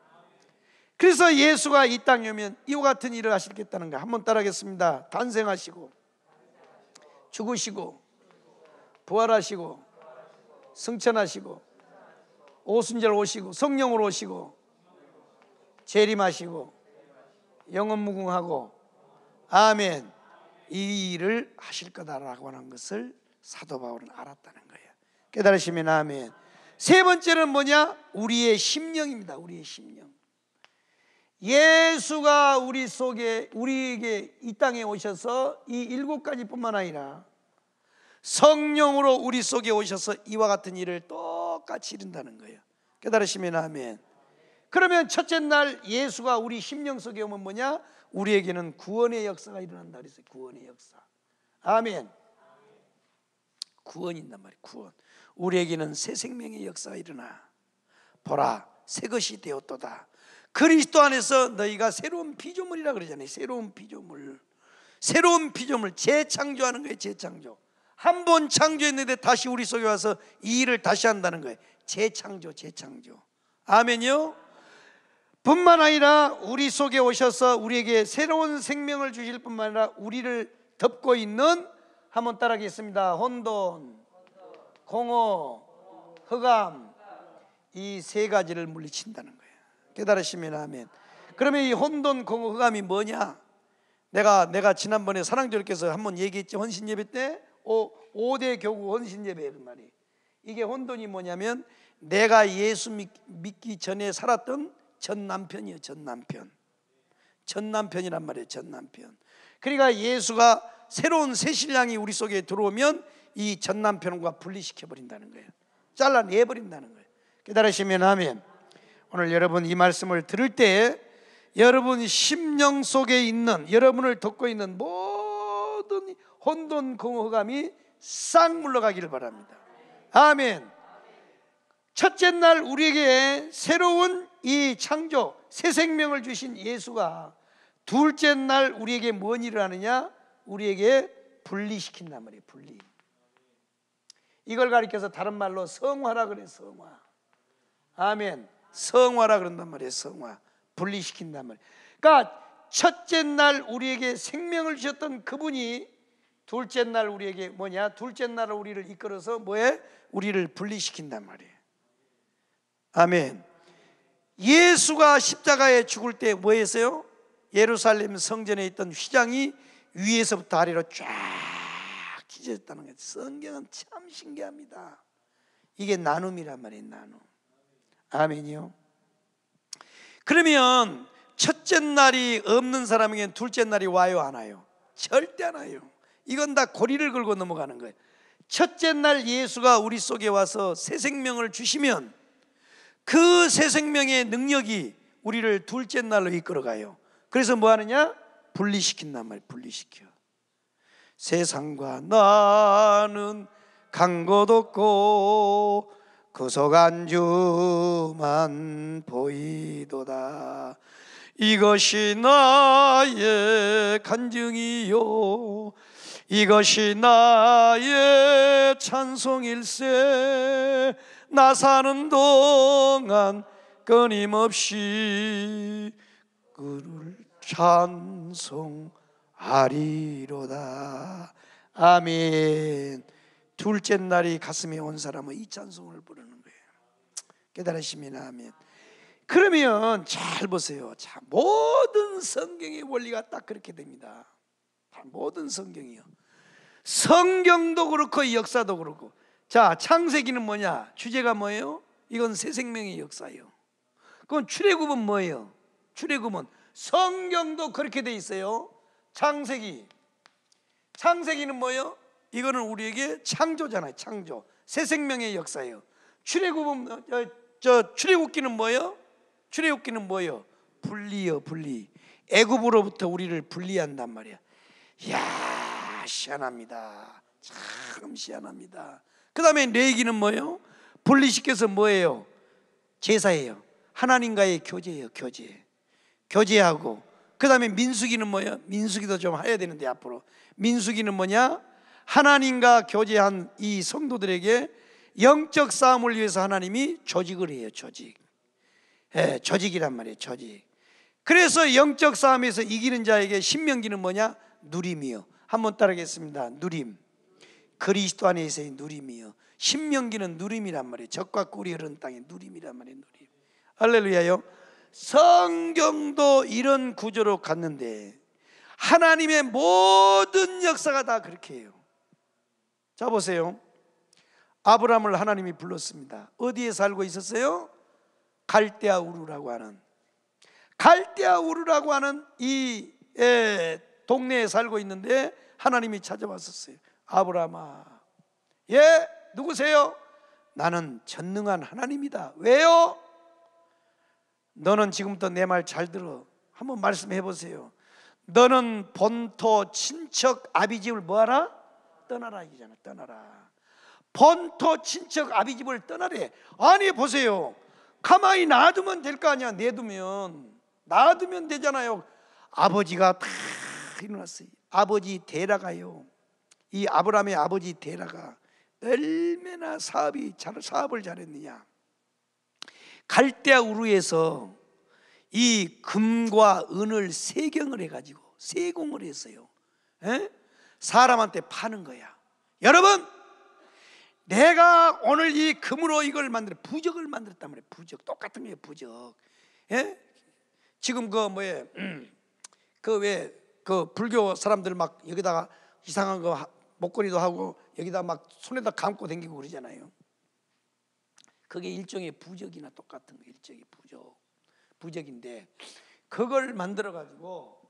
그래서 예수가 이 땅에 오면 이와 같은 일을 하시겠다는 거 한번 따라하겠습니다. 탄생하시고 죽으시고 부활하시고 승천하시고 오순절 오시고 성령으로 오시고 재림하시고 영원무궁하고 아멘 이 일을 하실 거다라고 하는 것을 사도 바울은 알았다는 거예요. 깨달으시면 아멘. 세 번째는 뭐냐? 우리의 심령입니다. 우리의 심령. 예수가 우리 속에 우리에게 이 땅에 오셔서 이 일곱 가지뿐만 아니라 성령으로 우리 속에 오셔서 이와 같은 일을 똑같이 이룬다는 거예요. 깨달으시면 아멘. 그러면 첫째 날 예수가 우리 심령 속에 오면 뭐냐? 우리에게는 구원의 역사가 일어난다 그랬어요. 구원의 역사. 아멘. 구원이 있단 말이에요. 구원. 우리에게는 새 생명의 역사가 일어나. 보라, 새 것이 되었도다. 그리스도 안에서 너희가 새로운 피조물이라 그러잖아요. 새로운 피조물. 새로운 피조물 재창조하는 거예요. 재창조. 한 번 창조했는데 다시 우리 속에 와서 이 일을 다시 한다는 거예요. 재창조, 재창조. 아멘요. 뿐만 아니라 우리 속에 오셔서 우리에게 새로운 생명을 주실 뿐만 아니라 우리를 덮고 있는 한번 따라하겠습니다. 혼돈, 공허, 흑암 이세 가지를 물리친다는 거예요. 깨달으시면 아멘. 그러면 이 혼돈, 공허, 흑암이 뭐냐? 내가 내가 지난번에 사랑절께서 한번 얘기했지 헌신 예배 때 5대 교구 헌신 예배 그 말이. 이게 혼돈이 뭐냐면 내가 예수 믿, 기 전에 살았던 전남편이요전 남편. 전 남편이란 말이에요, 전 남편. 그러니까 예수가 새로운 새 신랑이 우리 속에 들어오면 이 전 남편과 분리시켜 버린다는 거예요. 잘라내 버린다는 거예요. 깨달으시면 하면 오늘 여러분 이 말씀을 들을 때 여러분 심령 속에 있는 여러분을 덮고 있는 모든 혼돈 공허감이 싹 물러가기를 바랍니다. 아멘. 첫째 날 우리에게 새로운 이 창조, 새 생명을 주신 예수가 둘째 날 우리에게 뭔 일을 하느냐? 우리에게 분리시킨단 말이에요, 분리. 이걸 가리켜서 다른 말로 성화라 그래, 성화. 아멘. 성화라 그런단 말이에요, 성화. 분리시킨단 말이에요. 그러니까 첫째 날 우리에게 생명을 주셨던 그분이 둘째 날 우리에게 뭐냐? 둘째 날 우리를 이끌어서 뭐에? 우리를 분리시킨단 말이에요. 아멘. 예수가 십자가에 죽을 때 뭐 했어요? 예루살렘 성전에 있던 휘장이 위에서부터 아래로 쫙 찢어졌다는 거예요. 성경은 참 신기합니다. 이게 나눔이란 말이에요, 나눔. 아멘이요. 그러면 첫째 날이 없는 사람에게는 둘째 날이 와요, 안 와요? 절대 안 와요. 이건 다 고리를 걸고 넘어가는 거예요. 첫째 날 예수가 우리 속에 와서 새 생명을 주시면 그새 생명의 능력이 우리를 둘째 날로 이끌어가요. 그래서 뭐 하느냐? 분리시킨단 말이에요. 분리시켜. 세상과 나는 간곳 없고 구석 안주만 보이도다. 이것이 나의 간증이요. 이것이 나의 찬송일세. 나 사는 동안 끊임없이 그를 찬송하리로다. 아멘. 둘째 날이 가슴에온 사람은 이 찬송을 부르는 거예요. 깨달으시면 아멘. 그러면 잘 보세요. 자, 모든 성경의 원리가 딱 그렇게 됩니다. 모든 성경이요. 성경도 그렇고 역사도 그렇고 자, 창세기는 뭐냐? 주제가 뭐예요? 이건 새 생명의 역사예요. 그건 출애굽은 뭐예요? 출애굽은 성경도 그렇게 돼 있어요. 창세기. 창세기는 뭐예요? 이거는 우리에게 창조잖아요. 창조. 새 생명의 역사예요. 출애굽은 저, 어, 저 출애굽기는 뭐예요? 출애굽기는 뭐예요? 분리요, 분리. 애굽으로부터 우리를 분리한단 말이야. 야, 시한합니다. 참 시한합니다. 그 다음에 레이기는 뭐예요? 분리시켜서 뭐예요? 제사예요. 하나님과의 교제예요, 교제. 교제하고. 그 다음에 민수기는 뭐예요? 민수기도 좀 해야 되는데, 앞으로. 민수기는 뭐냐? 하나님과 교제한 이 성도들에게 영적 싸움을 위해서 하나님이 조직을 해요, 조직. 예, 조직이란 말이에요, 조직. 그래서 영적 싸움에서 이기는 자에게 신명기는 뭐냐? 누림이요. 한번 따르겠습니다. 누림. 그리스도 안에 서의 누림이요. 신명기는 누림이란 말이에요. 적과 꿀이 흐른 땅의 누림이란 말이에요. 누림. 할렐루야요. 성경도 이런 구조로 갔는데 하나님의 모든 역사가 다 그렇게 해요. 자 보세요. 아브라함을 하나님이 불렀습니다. 어디에 살고 있었어요? 갈대아 우르라고 하는 갈대아 우르라고 하는 이 예, 동네에 살고 있는데 하나님이 찾아왔었어요. 아브라함아 예 누구세요? 나는 전능한 하나님이다 왜요? 너는 지금부터 내 말 잘 들어 한번 말씀해 보세요 너는 본토 친척 아비집을 뭐하라? 떠나라 이잖아 떠나라 본토 친척 아비집을 떠나래 아니 보세요 가만히 놔두면 될 거 아니야 내두면 놔두면 되잖아요 아버지가 다 일어났어요 아버지 데라가요 이 아브라함의 아버지 데라가 얼마나 사업이 잘 사업을 잘했느냐. 갈대아 우르에서 이 금과 은을 세경을 해가지고 세공을 했어요. 에? 사람한테 파는 거야. 여러분, 내가 오늘 이 금으로 이걸 만들 부적을 만들었단 말이에 부적 똑같은 거예요. 부적. 에? 지금 그 뭐에 음, 그왜 그 불교 사람들 막 여기다가 이상한 거 목걸이도 하고 여기다 막 손에다 감고 댕기고 그러잖아요. 그게 일종의 부적이나 똑같은 거 일종의 부적. 부적인데 그걸 만들어 가지고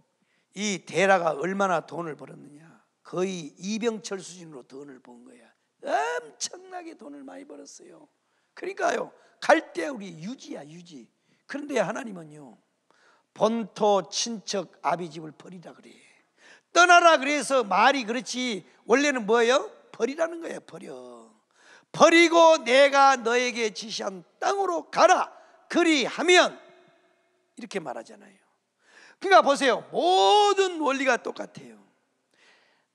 이 데라가 얼마나 돈을 벌었느냐. 거의 이병철 수준으로 돈을 번 거야. 엄청나게 돈을 많이 벌었어요. 그러니까요. 갈 때 우리 유지야, 유지. 그런데 하나님은요. 본토 친척 아비 집을 버리라 그래. 떠나라 그래서 말이 그렇지 원래는 뭐예요? 버리라는 거예요 버려 버리고 내가 너에게 지시한 땅으로 가라 그리하면 이렇게 말하잖아요 그러니까 보세요 모든 원리가 똑같아요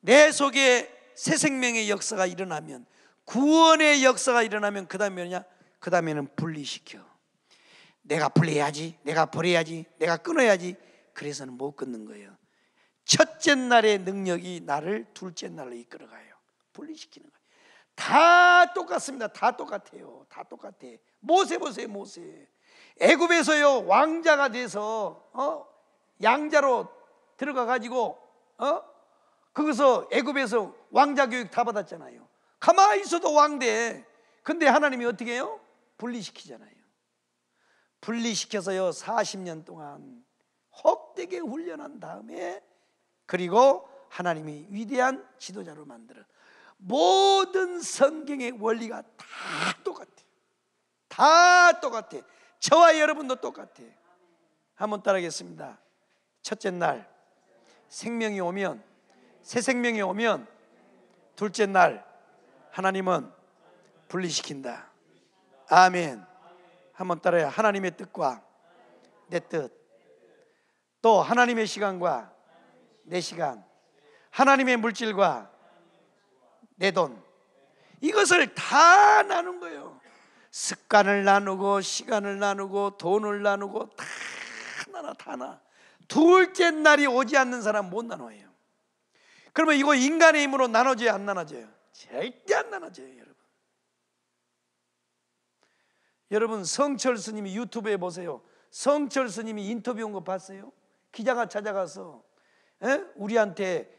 내 속에 새 생명의 역사가 일어나면 구원의 역사가 일어나면 그 다음에 뭐냐? 그 다음에는 분리시켜 내가 분리해야지 내가 버려야지 내가 끊어야지 그래서는 못 끊는 거예요 첫째 날의 능력이 나를 둘째 날로 이끌어가요. 분리시키는 거예요. 다 똑같습니다. 다 똑같아요. 다 똑같아. 모세 보세요, 모세. 애굽에서요 왕자가 돼서 어? 양자로 들어가 가지고 어? 거기서 애굽에서 왕자 교육 다 받았잖아요. 가만히 있어도 왕대. 근데 하나님이 어떻게 해요? 분리시키잖아요. 분리시켜서요 40년 동안 헛되게 훈련한 다음에 그리고 하나님이 위대한 지도자로 만들어 모든 성경의 원리가 다 똑같아요. 다 똑같아요. 저와 여러분도 똑같아요. 한번 따라하겠습니다. 첫째 날 생명이 오면 새 생명이 오면 둘째 날 하나님은 분리시킨다. 아멘. 한번 따라해. 요 하나님의 뜻과 내 뜻. 또 하나님의 시간과 내 시간, 하나님의 물질과 내 돈. 이것을 다 나눈 거예요. 습관을 나누고, 시간을 나누고, 돈을 나누고, 다 나눠, 다 나. 둘째 날이 오지 않는 사람 못 나눠요. 그러면 이거 인간의 힘으로 나눠져요, 안 나눠져요? 절대 안 나눠져요, 여러분. 여러분, 성철 스님이 유튜브에 보세요. 성철 스님이 인터뷰한 거 봤어요? 기자가 찾아가서 우리한테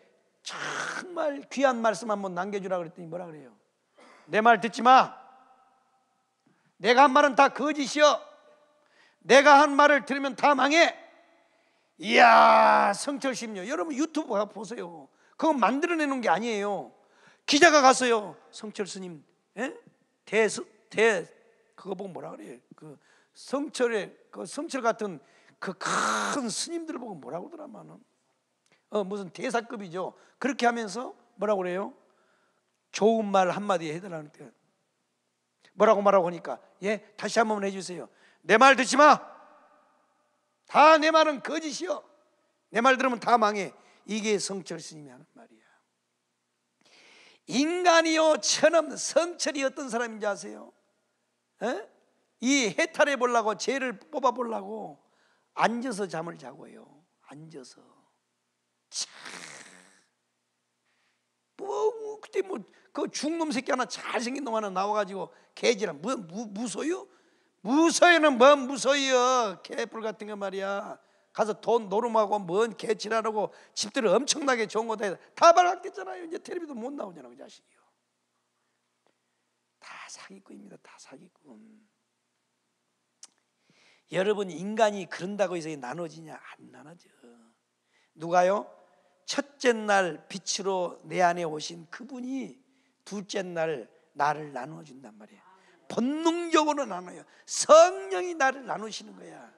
정말 귀한 말씀 한번 남겨주라 그랬더니 뭐라 그래요? 내 말 듣지 마. 내가 한 말은 다 거짓이여. 내가 한 말을 들으면 다 망해. 이야, 성철심요. 여러분 유튜브 보세요. 그거 만들어내는 게 아니에요. 기자가 갔어요. 성철 스님, 에? 대, 대, 그거 보고 뭐라 그래요? 그 성철의, 그 성철 같은 그 큰 스님들 보고 뭐라 그러더라마는. 어, 무슨 대사급이죠. 그렇게 하면서 뭐라고 그래요? 좋은 말 한마디 해달라는 뜻. 뭐라고 말하고 하니까 예 다시 한 번 해주세요. 내 말 듣지 마. 다 내 말은 거짓이요내 말 들으면 다 망해. 이게 성철 스님이 하는 말이야. 인간이요 천음 성철이 어떤 사람인지 아세요? 에? 이 해탈해 보려고 죄를 뽑아 보려고 앉아서 잠을 자고요. 앉아서. 뭐 그때 뭐그 중놈 새끼 하나 잘생긴 놈 하나 나와가지고 개지란 뭐 무, 무소유? 무소유는 뭔 뭐 무소유? 개뿔 같은 거 말이야. 가서 돈 노름하고 뭔 개치라고 집들을 엄청나게 좋은 거다 다 발랐겠잖아요. 이제 테레비도못 나오잖아 그 자식이요. 다 사기꾼입니다. 다 사기꾼. 여러분 인간이 그런다고 해서 나눠지냐 안 나눠져. 누가요? 첫째 날 빛으로 내 안에 오신 그분이 둘째 날 나를 나눠 준단 말이야. 본능적으로 나눠요. 성령이 나를 나누시는 거야.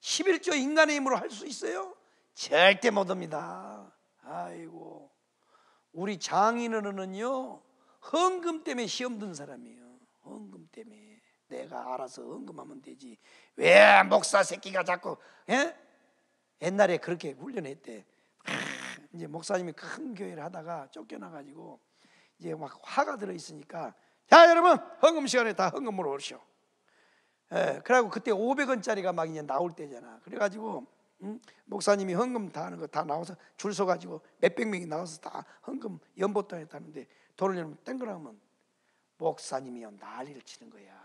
11조 인간의 힘으로 할 수 있어요? 절대 못 합니다. 아이고. 우리 장인어른은요. 헌금 때문에 시험 든 사람이에요. 헌금 때문에. 내가 알아서 헌금하면 되지. 왜 목사 새끼가 자꾸 예? 옛날에 그렇게 훈련했대. 이제 목사님이 큰 교회를 하다가 쫓겨나가지고 이제 막 화가 들어 있으니까 자 여러분 헌금 시간에 다 헌금으로 오시오. 예, 그래고 그때 500원짜리가 막 이제 나올 때잖아. 그래가지고 음, 목사님이 헌금 다 하는 거 다 나와서 줄 서가지고 몇백 명이 나와서 다 헌금 연보따에 다는데 돈을 내면 땡그라면 목사님이 난리를 치는 거야.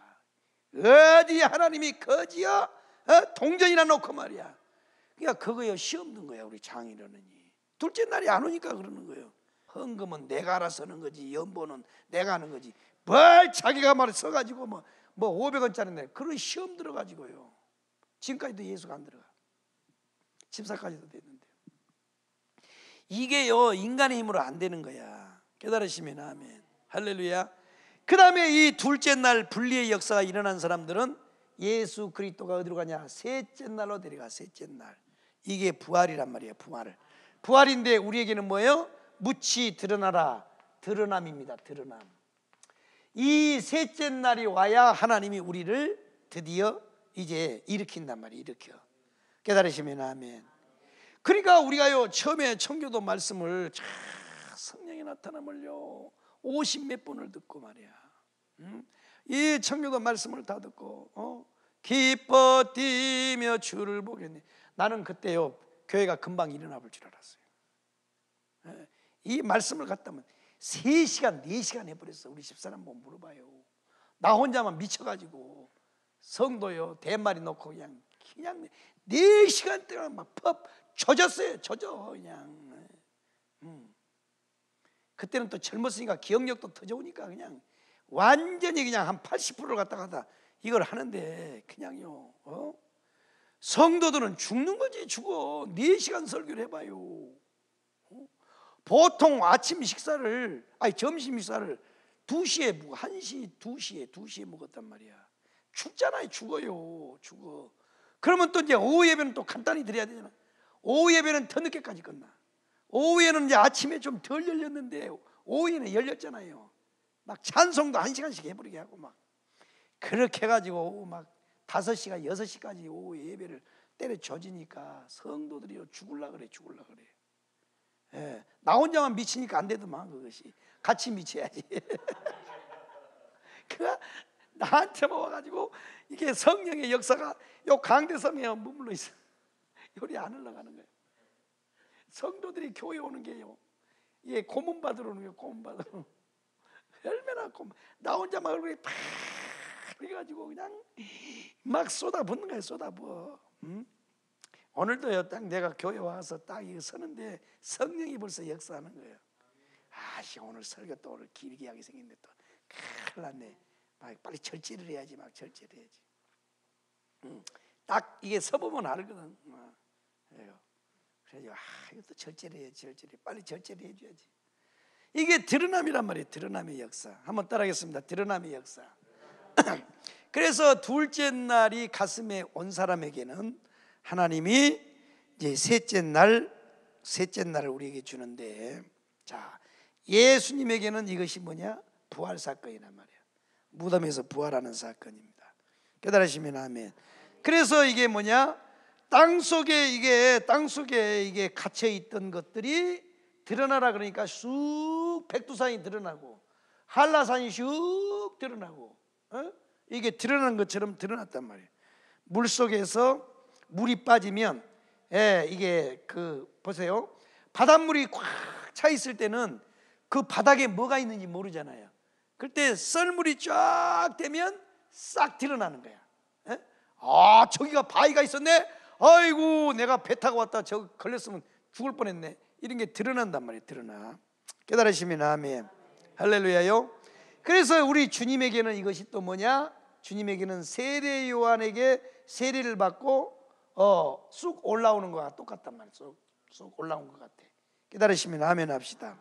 어디 하나님이 거지야? 어? 동전이나 놓고 말이야. 그러니까 그거요 시험 든 거야 우리 장이라는 이. 둘째 날이 안 오니까 그러는 거예요. 헌금은 내가 알아서 하는 거지 연보는 내가 하는 거지 뭘 자기가 말을 써가지고 뭐, 뭐5 0 0원짜리인 그런 시험 들어가지고요 지금까지도 예수가 안 들어가 집사까지도 됐는데 이게요 인간의 힘으로 안 되는 거야 깨달으시면 아멘 할렐루야 그 다음에 이 둘째 날 분리의 역사가 일어난 사람들은 예수 그리스도가 어디로 가냐 셋째 날로 데려가 셋째 날 이게 부활이란 말이에요 부활을 부활인데 우리에게는 뭐예요? 무치 드러나라 드러남입니다 드러남 이 셋째 날이 와야 하나님이 우리를 드디어 이제 일으킨단 말이에요 일으켜 깨달으시면 아멘 그러니까 우리가요 처음에 청교도 말씀을 성령의 나타남을요 오십 몇 번을 듣고 말이야 음? 이 청교도 말씀을 다 듣고 어? 기뻐 뛰며 주를 보겠네 나는 그때요 교회가 금방 일어나 볼 줄 알았어요. 예, 이 말씀을 갖다면 3시간, 4시간 해버렸어. 우리 집사람 뭐 물어봐요. 나 혼자만 미쳐가지고 성도요, 대마리 놓고 그냥, 그냥 4시간 동안 막 펍, 젖었어요. 젖어, 그냥. 예. 음. 그때는 또 젊었으니까 기억력도 터져오니까 그냥 완전히 그냥 한 80%를 갖다가 다 이걸 하는데 그냥요. 어? 성도들은 죽는 거지 죽어 4시간 설교를 해봐요 어? 보통 아침 식사를 아니 점심 식사를 2시에 먹시 2시에 2시에 먹었단 말이야 죽잖아요 죽어요 죽어 그러면 또 이제 오후 예배는 또 간단히 드려야 되잖아 오후 예배는 더 늦게까지 끝나 오후에는 이제 아침에 좀 덜 열렸는데 오후에는 열렸잖아요 막 찬송도 한 시간씩 해버리게 하고 막 그렇게 해가지고 막 5시가 6시까지 오후 예배를 때려쳐지니까 성도들이 죽을라 그래, 죽을라 그래. 예, 나 혼자만 미치니까 안 되더만, 그것이. 같이 미쳐야지. 그가 나한테만 와가지고 이게 성령의 역사가 요 강대섬에 머물러 있어. 요리 안 흘러가는 거예요. 성도들이 교회 오는 게요. 예, 고문 받으러 오는 게 고문 받으러. 얼마나 고문. 나 혼자만 얼굴이 팍 그래가지고 그냥 막 쏟아붓는 거야 쏟아부어. 응? 음? 오늘도요 딱 내가 교회 와서 딱 이거 서는데 성령이 벌써 역사하는 거예요. 아씨 오늘 설교 또 오늘 길게 하게 생긴데 또 큰일 났네. 막 빨리 절제를 해야지 막 절제를 해야지. 응. 음, 딱 이게 서보면 알거든. 어. 그래요. 그래요. 아 이것도 절제를 해야지 절제를 빨리 절제를 해줘야지. 이게 드러남이란 말이에요. 드러남의 역사. 한번 따라하겠습니다. 드러남의 역사. 그래서 둘째 날이 가슴에 온 사람에게는 하나님이 이제 셋째 날 셋째 날을 우리에게 주는데 자 예수님에게는 이것이 뭐냐 부활 사건이란 말이야 무덤에서 부활하는 사건입니다 깨달으시면 아멘 그래서 이게 뭐냐 땅 속에 이게 땅 속에 이게 갇혀 있던 것들이 드러나라 그러니까 쑥 백두산이 드러나고 한라산이 쑥 드러나고 어? 이게 드러난 것처럼 드러났단 말이에요. 물 속에서 물이 빠지면 예, 이게 그 보세요. 바닷물이 꽉 차 있을 때는 그 바닥에 뭐가 있는지 모르잖아요. 그때 썰물이 쫙 되면 싹 드러나는 거야. 예? 아, 저기가 바위가 있었네. 아이고, 내가 배 타고 왔다. 저 걸렸으면 죽을 뻔했네. 이런 게 드러난단 말이에요. 드러나. 깨달으시면 아멘. 할렐루야요. 그래서 우리 주님에게는 이것이 또 뭐냐? 주님에게는 세례 요한에게 세례를 받고 어, 쑥 올라오는 것과 똑같단 말이죠 쑥, 올라온 것 같아. 깨달으시면 아멘 합시다.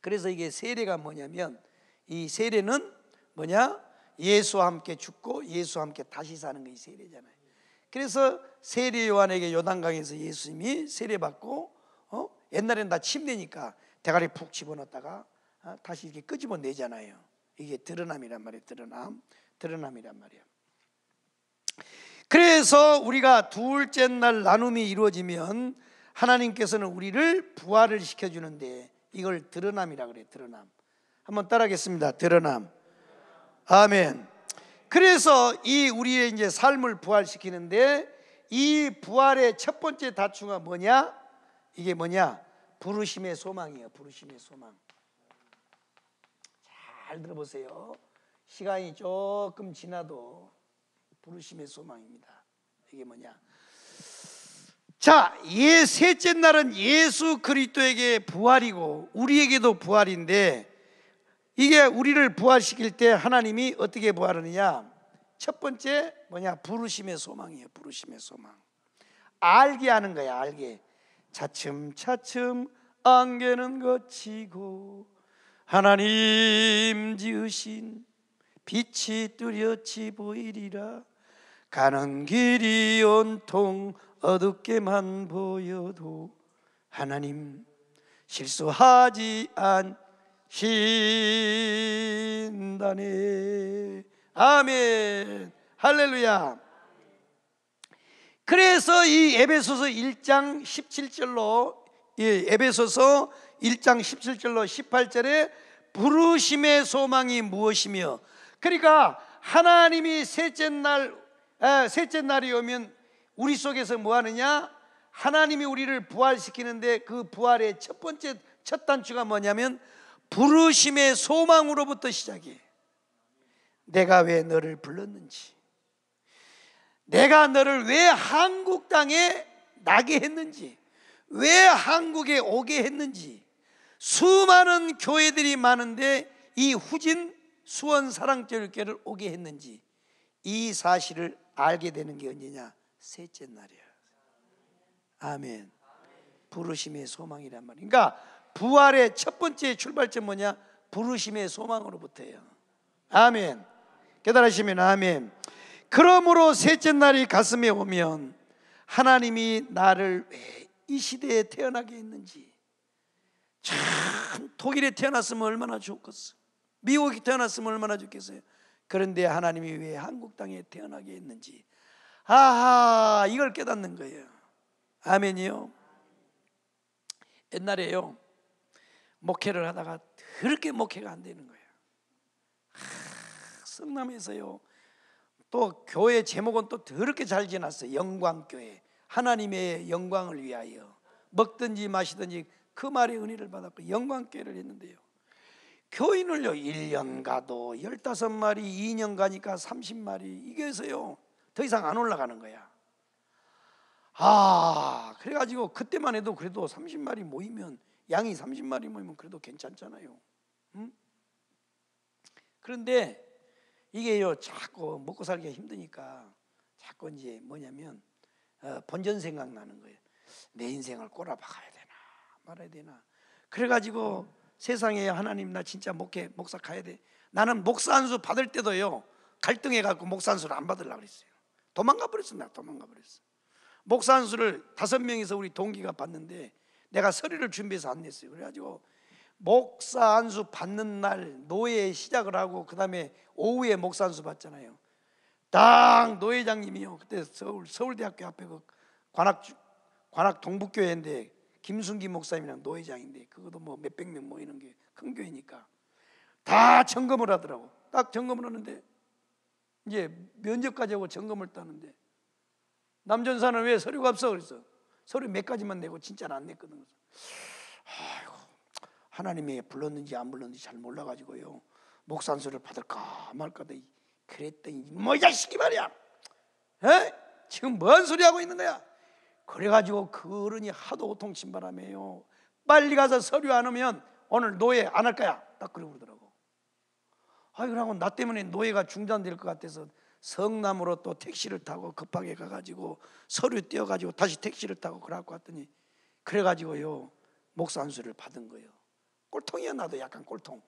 그래서 이게 세례가 뭐냐면 이 세례는 뭐냐? 예수와 함께 죽고 예수와 함께 다시 사는 게이 세례잖아요. 그래서 세례 요한에게 요단강에서 예수님이 세례 받고 어? 옛날엔 다 침대니까 대가리 푹 집어넣다가 었 어? 다시 이렇게 끄집어내잖아요. 이게 드러남이란 말이에요. 드러남. 드러남이란 말이에요. 그래서 우리가 둘째 날 나눔이 이루어지면 하나님께서는 우리를 부활을 시켜주는데 이걸 드러남이라 그래요. 드러남. 한번 따라하겠습니다. 드러남. 아멘. 그래서 이 우리의 이제 삶을 부활시키는데 이 부활의 첫 번째 다추은 뭐냐? 이게 뭐냐? 부르심의 소망이에요. 부르심의 소망. 잘 들어보세요. 시간이 조금 지나도 부르심의 소망입니다. 이게 뭐냐? 자, 예 셋째 날은 예수 그리스도에게 부활이고 우리에게도 부활인데 이게 우리를 부활시킬 때 하나님이 어떻게 부활하느냐? 첫 번째 뭐냐? 부르심의 소망이에요. 부르심의 소망. 알게 하는 거야, 알게. 차츰차츰 안개는 걷히고 하나님 지으신 빛이 뚜렷이 보이리라 가는 길이 온통 어둡게만 보여도 하나님 실수하지 않신다네 아멘 할렐루야 그래서 이 에베소서 1장 17절로 예, 에베소서 1장 17절로 18절에 부르심의 소망이 무엇이며 그러니까 하나님이 셋째 날 에, 셋째 날이 오면 우리 속에서 뭐 하느냐? 하나님이 우리를 부활시키는데 그 부활의 첫 번째 첫 단추가 뭐냐면 부르심의 소망으로부터 시작해. 내가 왜 너를 불렀는지. 내가 너를 왜 한국 땅에 나게 했는지. 왜 한국에 오게 했는지. 수많은 교회들이 많은데 이 후진 수원 사랑절일교를 오게 했는지 이 사실을 알게 되는 게 언제냐? 셋째 날이야. 아멘. 부르심의 소망이란 말이야. 그러니까 부활의 첫 번째 출발점 뭐냐? 부르심의 소망으로부터예요. 아멘. 깨달으시면 아멘. 그러므로 셋째 날이 가슴에 오면 하나님이 나를 왜 이 시대에 태어나게 했는지 참 독일에 태어났으면 얼마나 좋겠어. 미국에 태어났으면 얼마나 좋겠어요. 그런데 하나님이 왜 한국 땅에 태어나게 했는지 아하 이걸 깨닫는 거예요. 아멘이요. 옛날에요 목회를 하다가 그렇게 목회가 안 되는 거예요. 하, 성남에서요 또 교회 제목은 또 더럽게 잘 지났어요. 영광교회 하나님의 영광을 위하여 먹든지 마시든지 그 말에 은혜를 받았고 영광께를 했는데요. 교인을요 1년 가도 15마리 2년 가니까 30마리 이게 서요더 이상 안 올라가는 거야 아 그래가지고 그때만 해도 그래도 30마리 모이면 양이 30마리 모이면 그래도 괜찮잖아요 응? 그런데 이게요 자꾸 먹고 살기가 힘드니까 자꾸 이제 뭐냐면 어, 본전 생각나는 거예요 내 인생을 꼬라박아야 돼 말아야 되나? 그래가지고 세상에 하나님 나 진짜 목회 목사 가야 돼. 나는 목사 안수 받을 때도요 갈등해 갖고 목사 안수를 안 받으려고 그랬어요. 도망가 버렸어 나 도망가 버렸어. 목사 안수를 다섯 명이서 우리 동기가 받는데 내가 서류를 준비해서 안 냈어요. 그래가지고 목사 안수 받는 날 노예 시작을 하고 그 다음에 오후에 목사 안수 받잖아요. 당 노회장님이요 그때 서울 서울대학교 앞에 그 관악 관악 동북교회인데 김순기 목사님이랑 노회장인데 그것도 뭐 몇백 명 모이는 게 큰 교회니까 다 점검을 하더라고. 딱 점검을 하는데 이제 면접까지 하고 점검을 따는데 남전사는 왜 서류가 없어 그래서 서류 몇 가지만 내고 진짜는 안 냈거든. 아이고 하나님이 불렀는지 안 불렀는지 잘 몰라가지고요 목산수를 받을까 말까 그랬더니 뭐 자식이 말이야. 에? 지금 뭔 소리 하고 있는 거야? 그래가지고 그러니 하도 호통친 바람에요. 빨리 가서 서류 안 오면 오늘 노예 안 할 거야. 딱 그러고 그러더라고. 아, 그러고 나 때문에 노예가 중단될 것 같아서 성남으로 또 택시를 타고 급하게 가가지고 서류 떼어가지고 다시 택시를 타고 그러고 왔더니 그래가지고요. 목사 안수를 받은 거예요. 꼴통이야 나도 약간 꼴통.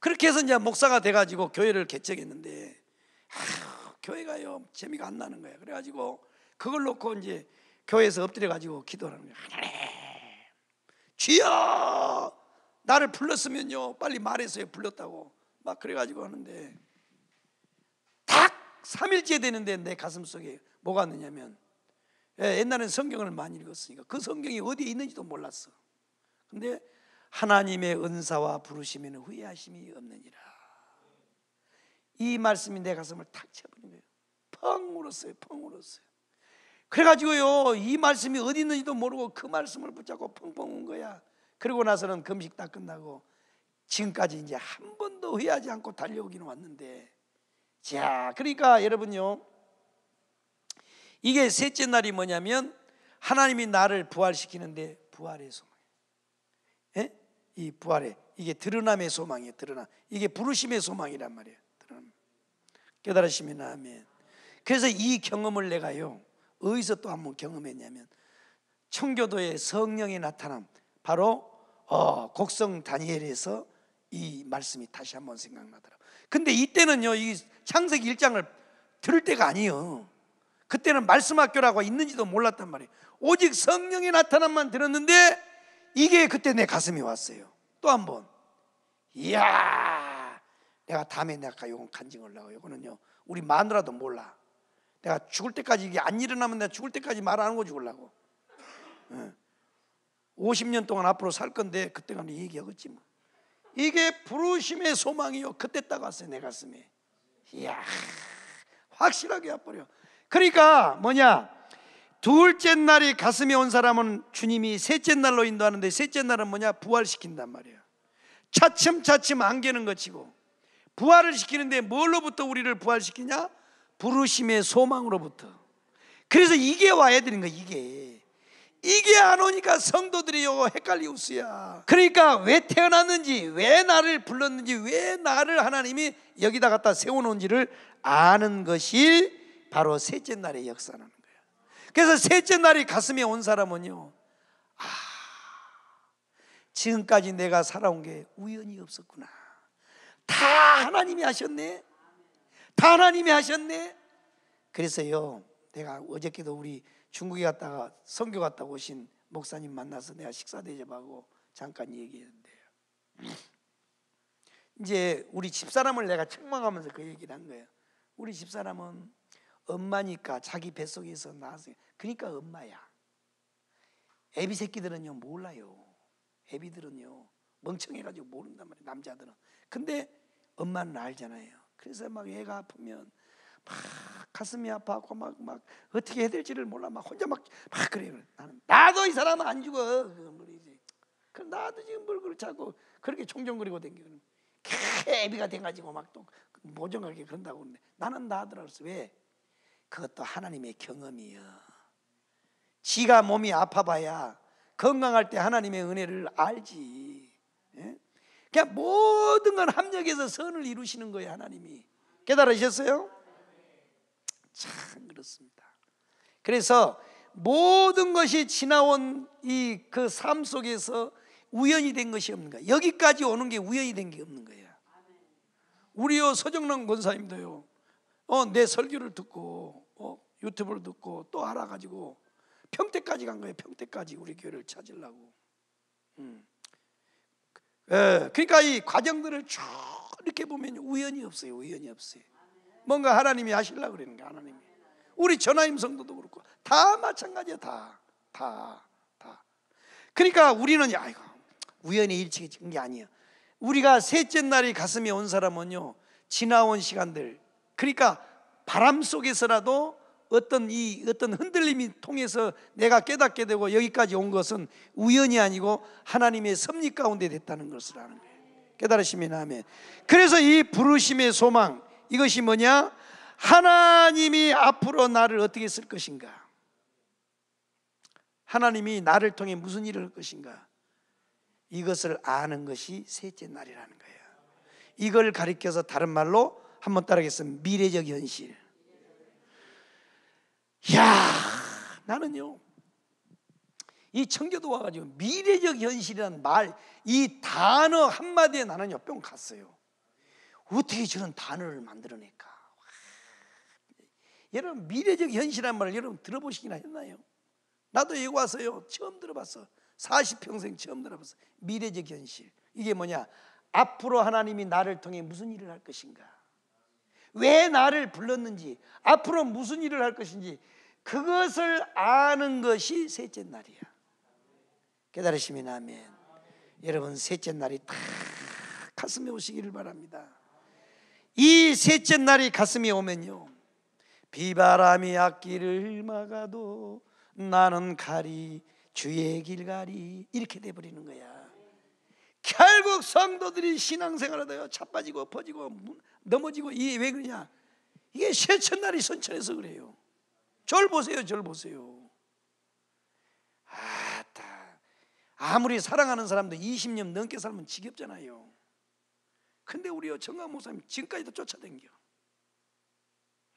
그렇게 해서 이제 목사가 돼가지고 교회를 개척했는데 아 교회가요 재미가 안 나는 거예요. 그래가지고 그걸 놓고 이제 교회에서 엎드려 가지고 기도하는 거예요. 하나님, 주여 나를 불렀으면요 빨리 말해서요 불렀다고 막 그래 가지고 하는데 딱 3일째 되는데 내 가슴 속에 뭐가 있느냐면 예, 옛날에는 성경을 많이 읽었으니까 그 성경이 어디에 있는지도 몰랐어. 근데 하나님의 은사와 부르심에는 후회하심이 없느니라. 이 말씀이 내 가슴을 탁 쳐버린 거예요. 펑 울었어요. 펑 울었어요. 그래가지고요, 이 말씀이 어디 있는지도 모르고 그 말씀을 붙잡고 펑펑 운 거야. 그러고 나서는 금식 다 끝나고 지금까지 이제 한 번도 회하지 않고 달려오기는 왔는데. 자, 그러니까 여러분요. 이게 셋째 날이 뭐냐면 하나님이 나를 부활시키는데 부활의 소망. 예? 이 부활의 이게 드러남의 소망이에요. 드러남. 이게 부르심의 소망이란 말이에요. 드러남. 깨달으시면 아멘. 그래서 이 경험을 내가요. 어디서 또 한 번 경험했냐면 청교도의 성령이 나타남 바로 어, 곡성 다니엘에서 이 말씀이 다시 한 번 생각나더라 근데 이때는요, 이 창세기 1장을 들을 때가 아니에요. 그때는 말씀학교라고 있는지도 몰랐단 말이에요. 오직 성령이 나타남만 들었는데 이게 그때 내 가슴이 왔어요. 또 한 번. 이야, 내가 다음에 내가 이건 간증을 하고 이거는요, 우리 마누라도 몰라. 내가 죽을 때까지 이게 안 일어나면 내가 죽을 때까지 말하는거 죽을라고 50년 예. 동안 앞으로 살 건데 그때 가면 네 얘기하겠지 뭐. 이게 부르심의 소망이요. 그때 딱 왔어요. 내 가슴에. 이야. 확실하게 와버려. 그러니까 뭐냐? 둘째 날이 가슴에 온 사람은 주님이 셋째 날로 인도하는데 셋째 날은 뭐냐? 부활시킨단 말이에요. 차츰차츰 안기는것이고 부활을 시키는데 뭘로부터 우리를 부활시키냐? 부르심의 소망으로부터. 그래서 이게 와야 되는 거야, 이게. 이게 안 오니까 성도들이 요거 헷갈리우스야. 그러니까 왜 태어났는지, 왜 나를 불렀는지, 왜 나를 하나님이 여기다 갖다 세워놓은지를 아는 것이 바로 셋째 날의 역사라는 거야. 그래서 셋째 날이 가슴에 온 사람은요, 아, 지금까지 내가 살아온 게 우연이 없었구나. 다 하나님이 하셨네. 다 하나님이 하셨네. 그래서요, 내가 어저께도 우리 중국에 갔다가 선교 갔다 오신 목사님 만나서 내가 식사 대접하고 잠깐 얘기했는데요. 이제 우리 집사람을 내가 책망하면서 그 얘기를 한 거예요. 우리 집사람은 엄마니까 자기 뱃속에서 낳았어요. 그러니까 엄마야. 애비 새끼들은요 몰라요. 애비들은요 멍청해가지고 모른단 말이에요. 남자들은. 근데 엄마는 알잖아요. 그래서 막 애가 아프면 막 가슴이 아파하고 막, 막 어떻게 해야 될지를 몰라 막 혼자 막, 막그래 나는 나도 이사람안 죽어 그 나도 지금 뭘 그렇다고 그렇게 총정거리고 댕기는 애비가 돼가지고 막 또 모정하게 그런다고 그러는 나는 나더라서 왜 그것도 하나님의 경험이여 지가 몸이 아파봐야 건강할 때 하나님의 은혜를 알지 그냥 모든 건 합력해서 선을 이루시는 거예요, 하나님이. 깨달으셨어요? 참 그렇습니다. 그래서 모든 것이 지나온 이 그 삶 속에서 우연이 된 것이 없는 거야. 여기까지 오는 게 우연이 된 게 없는 거야. 우리요 서정남 권사님도요. 어, 내 설교를 듣고 어, 유튜브를 듣고 또 알아가지고 평택까지 간 거예요. 평택까지 우리 교회를 찾으려고. 음. 예, 그러니까 이 과정들을 쭉 이렇게 보면 우연이 없어요. 우연이 없어요. 뭔가 하나님이 하시려고 그러는 게 하나님이. 우리 전하임 성도도 그렇고 다 마찬가지야 다. 다. 다. 그러니까 우리는 아 이거 우연히 일치게 게아니에요 우리가 셋째 날이 가슴에 온 사람은요. 지나온 시간들 그러니까 바람 속에서라도 어떤 이 어떤 흔들림이 통해서 내가 깨닫게 되고 여기까지 온 것은 우연이 아니고 하나님의 섭리 가운데 됐다는 것을 아는 거예요. 깨달으시면 아멘. 그래서 이 부르심의 소망 이것이 뭐냐? 하나님이 앞으로 나를 어떻게 쓸 것인가? 하나님이 나를 통해 무슨 일을 할 것인가? 이것을 아는 것이 셋째 날이라는 거예요. 이걸 가리켜서 다른 말로 한번 따라하겠습니다. 미래적 현실. 야 나는요 이 청교도 와가지고 미래적 현실이라는 말이 단어 한마디에 나는옆뿅 갔어요 어떻게 저런 단어를 만들어낼까 여러분 미래적 현실이라는 말을 여러분 들어보시긴 했나요? 나도 여기 와서요 처음 들어봤어 40평생 처음 들어봤어 미래적 현실 이게 뭐냐 앞으로 하나님이 나를 통해 무슨 일을 할 것인가 왜 나를 불렀는지 앞으로 무슨 일을 할 것인지 그것을 아는 것이 셋째 날이야. 깨달으시면 아멘. 여러분 셋째 날이 다 가슴에 오시기를 바랍니다. 이 셋째 날이 가슴에 오면요. 비바람이 앞길을 막아도 나는 가리 주의 길 가리 이렇게 돼 버리는 거야. 결국 성도들이 신앙생활하다요 자빠지고 퍼지고 넘어지고 이게 왜 그러냐? 이게 새천날이 선천에서 그래요. 절 보세요, 절 보세요. 아따. 아무리 사랑하는 사람도 20년 넘게 살면 지겹잖아요. 근데 우리 정강 목사님 지금까지도 쫓아댕겨.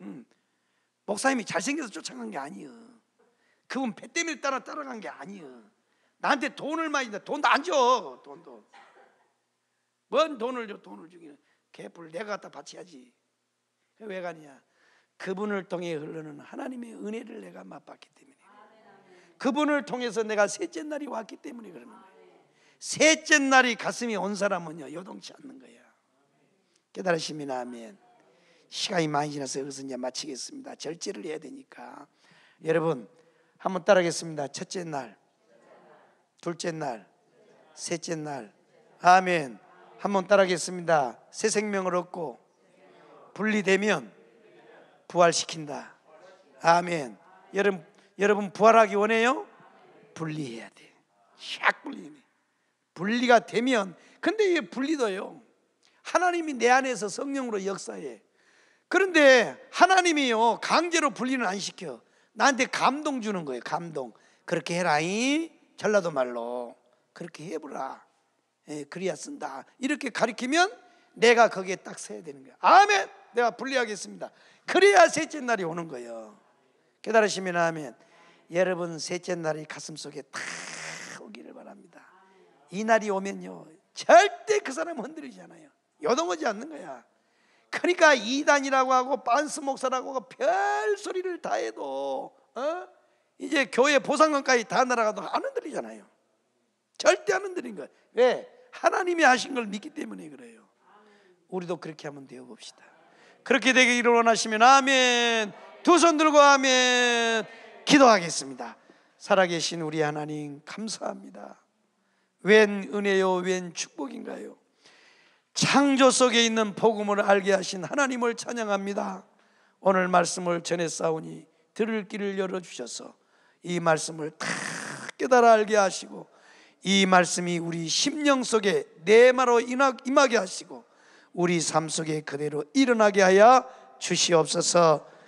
음, 목사님이 잘생겨서 쫓아간 게 아니에요. 그분 배 때문에 따라 따라간 게 아니에요. 나한테 돈을 많이 줘. 돈도 안 줘. 돈도. 뭔 돈을 줘, 돈을 주기는. 개뿔 내가 갖다 바쳐야지. 왜 가느냐? 그분을 통해 흐르는 하나님의 은혜를 내가 맛봤기 때문에. 그분을 통해서 내가 셋째 날이 왔기 때문에 그러는 거예요. 셋째 날이 가슴이 온 사람은요 요동치 않는 거예요 깨달으시면 아멘. 시간이 많이 지나서 여기서 이제 마치겠습니다. 절제를 해야 되니까 여러분 한번 따라하겠습니다. 첫째 날, 둘째 날, 셋째 날, 아멘. 한번 따라하겠습니다. 새 생명을 얻고 분리되면 부활시킨다. 아멘. 여러분 여러분 부활하기 원해요? 분리해야 돼. 샥 분리해. 분리가 되면 근데 이 분리도요. 하나님이 내 안에서 성령으로 역사해. 그런데 하나님이요 강제로 분리는 안 시켜. 나한테 감동 주는 거예요. 감동. 그렇게 해라잉. 전라도 말로 그렇게 해보라. 예, 그리야 쓴다. 이렇게 가리키면 내가 거기에 딱 서야 되는 거야. 아멘. 내가 분리하겠습니다. 그래야 셋째 날이 오는 거예요. 깨달으시면 아멘. 여러분 셋째 날이 가슴 속에 다 오기를 바랍니다. 이 날이 오면요 절대 그 사람 흔들리지 않아요. 여동하지 않는 거야. 그러니까 이단이라고 하고 반스 목사라고 하고 별 소리를 다 해도 어? 이제 교회 보상금까지 다 날아가도 안 흔들리잖아요. 절대 안 흔드는 거예요. 왜? 예, 하나님이 하신 걸 믿기 때문에 그래요. 우리도 그렇게 한번 되어 봅시다. 그렇게 되기를 원하시면 아멘. 두 손 들고 아멘. 기도하겠습니다. 살아계신 우리 하나님 감사합니다. 웬 은혜요, 웬 축복인가요? 창조 속에 있는 복음을 알게 하신 하나님을 찬양합니다. 오늘 말씀을 전해 싸우니 들을 길을 열어 주셔서 이 말씀을 다 깨달아 알게 하시고 이 말씀이 우리 심령 속에 내마로 임하게 하시고 우리 삶 속에 그대로 일어나게 하여 주시옵소서.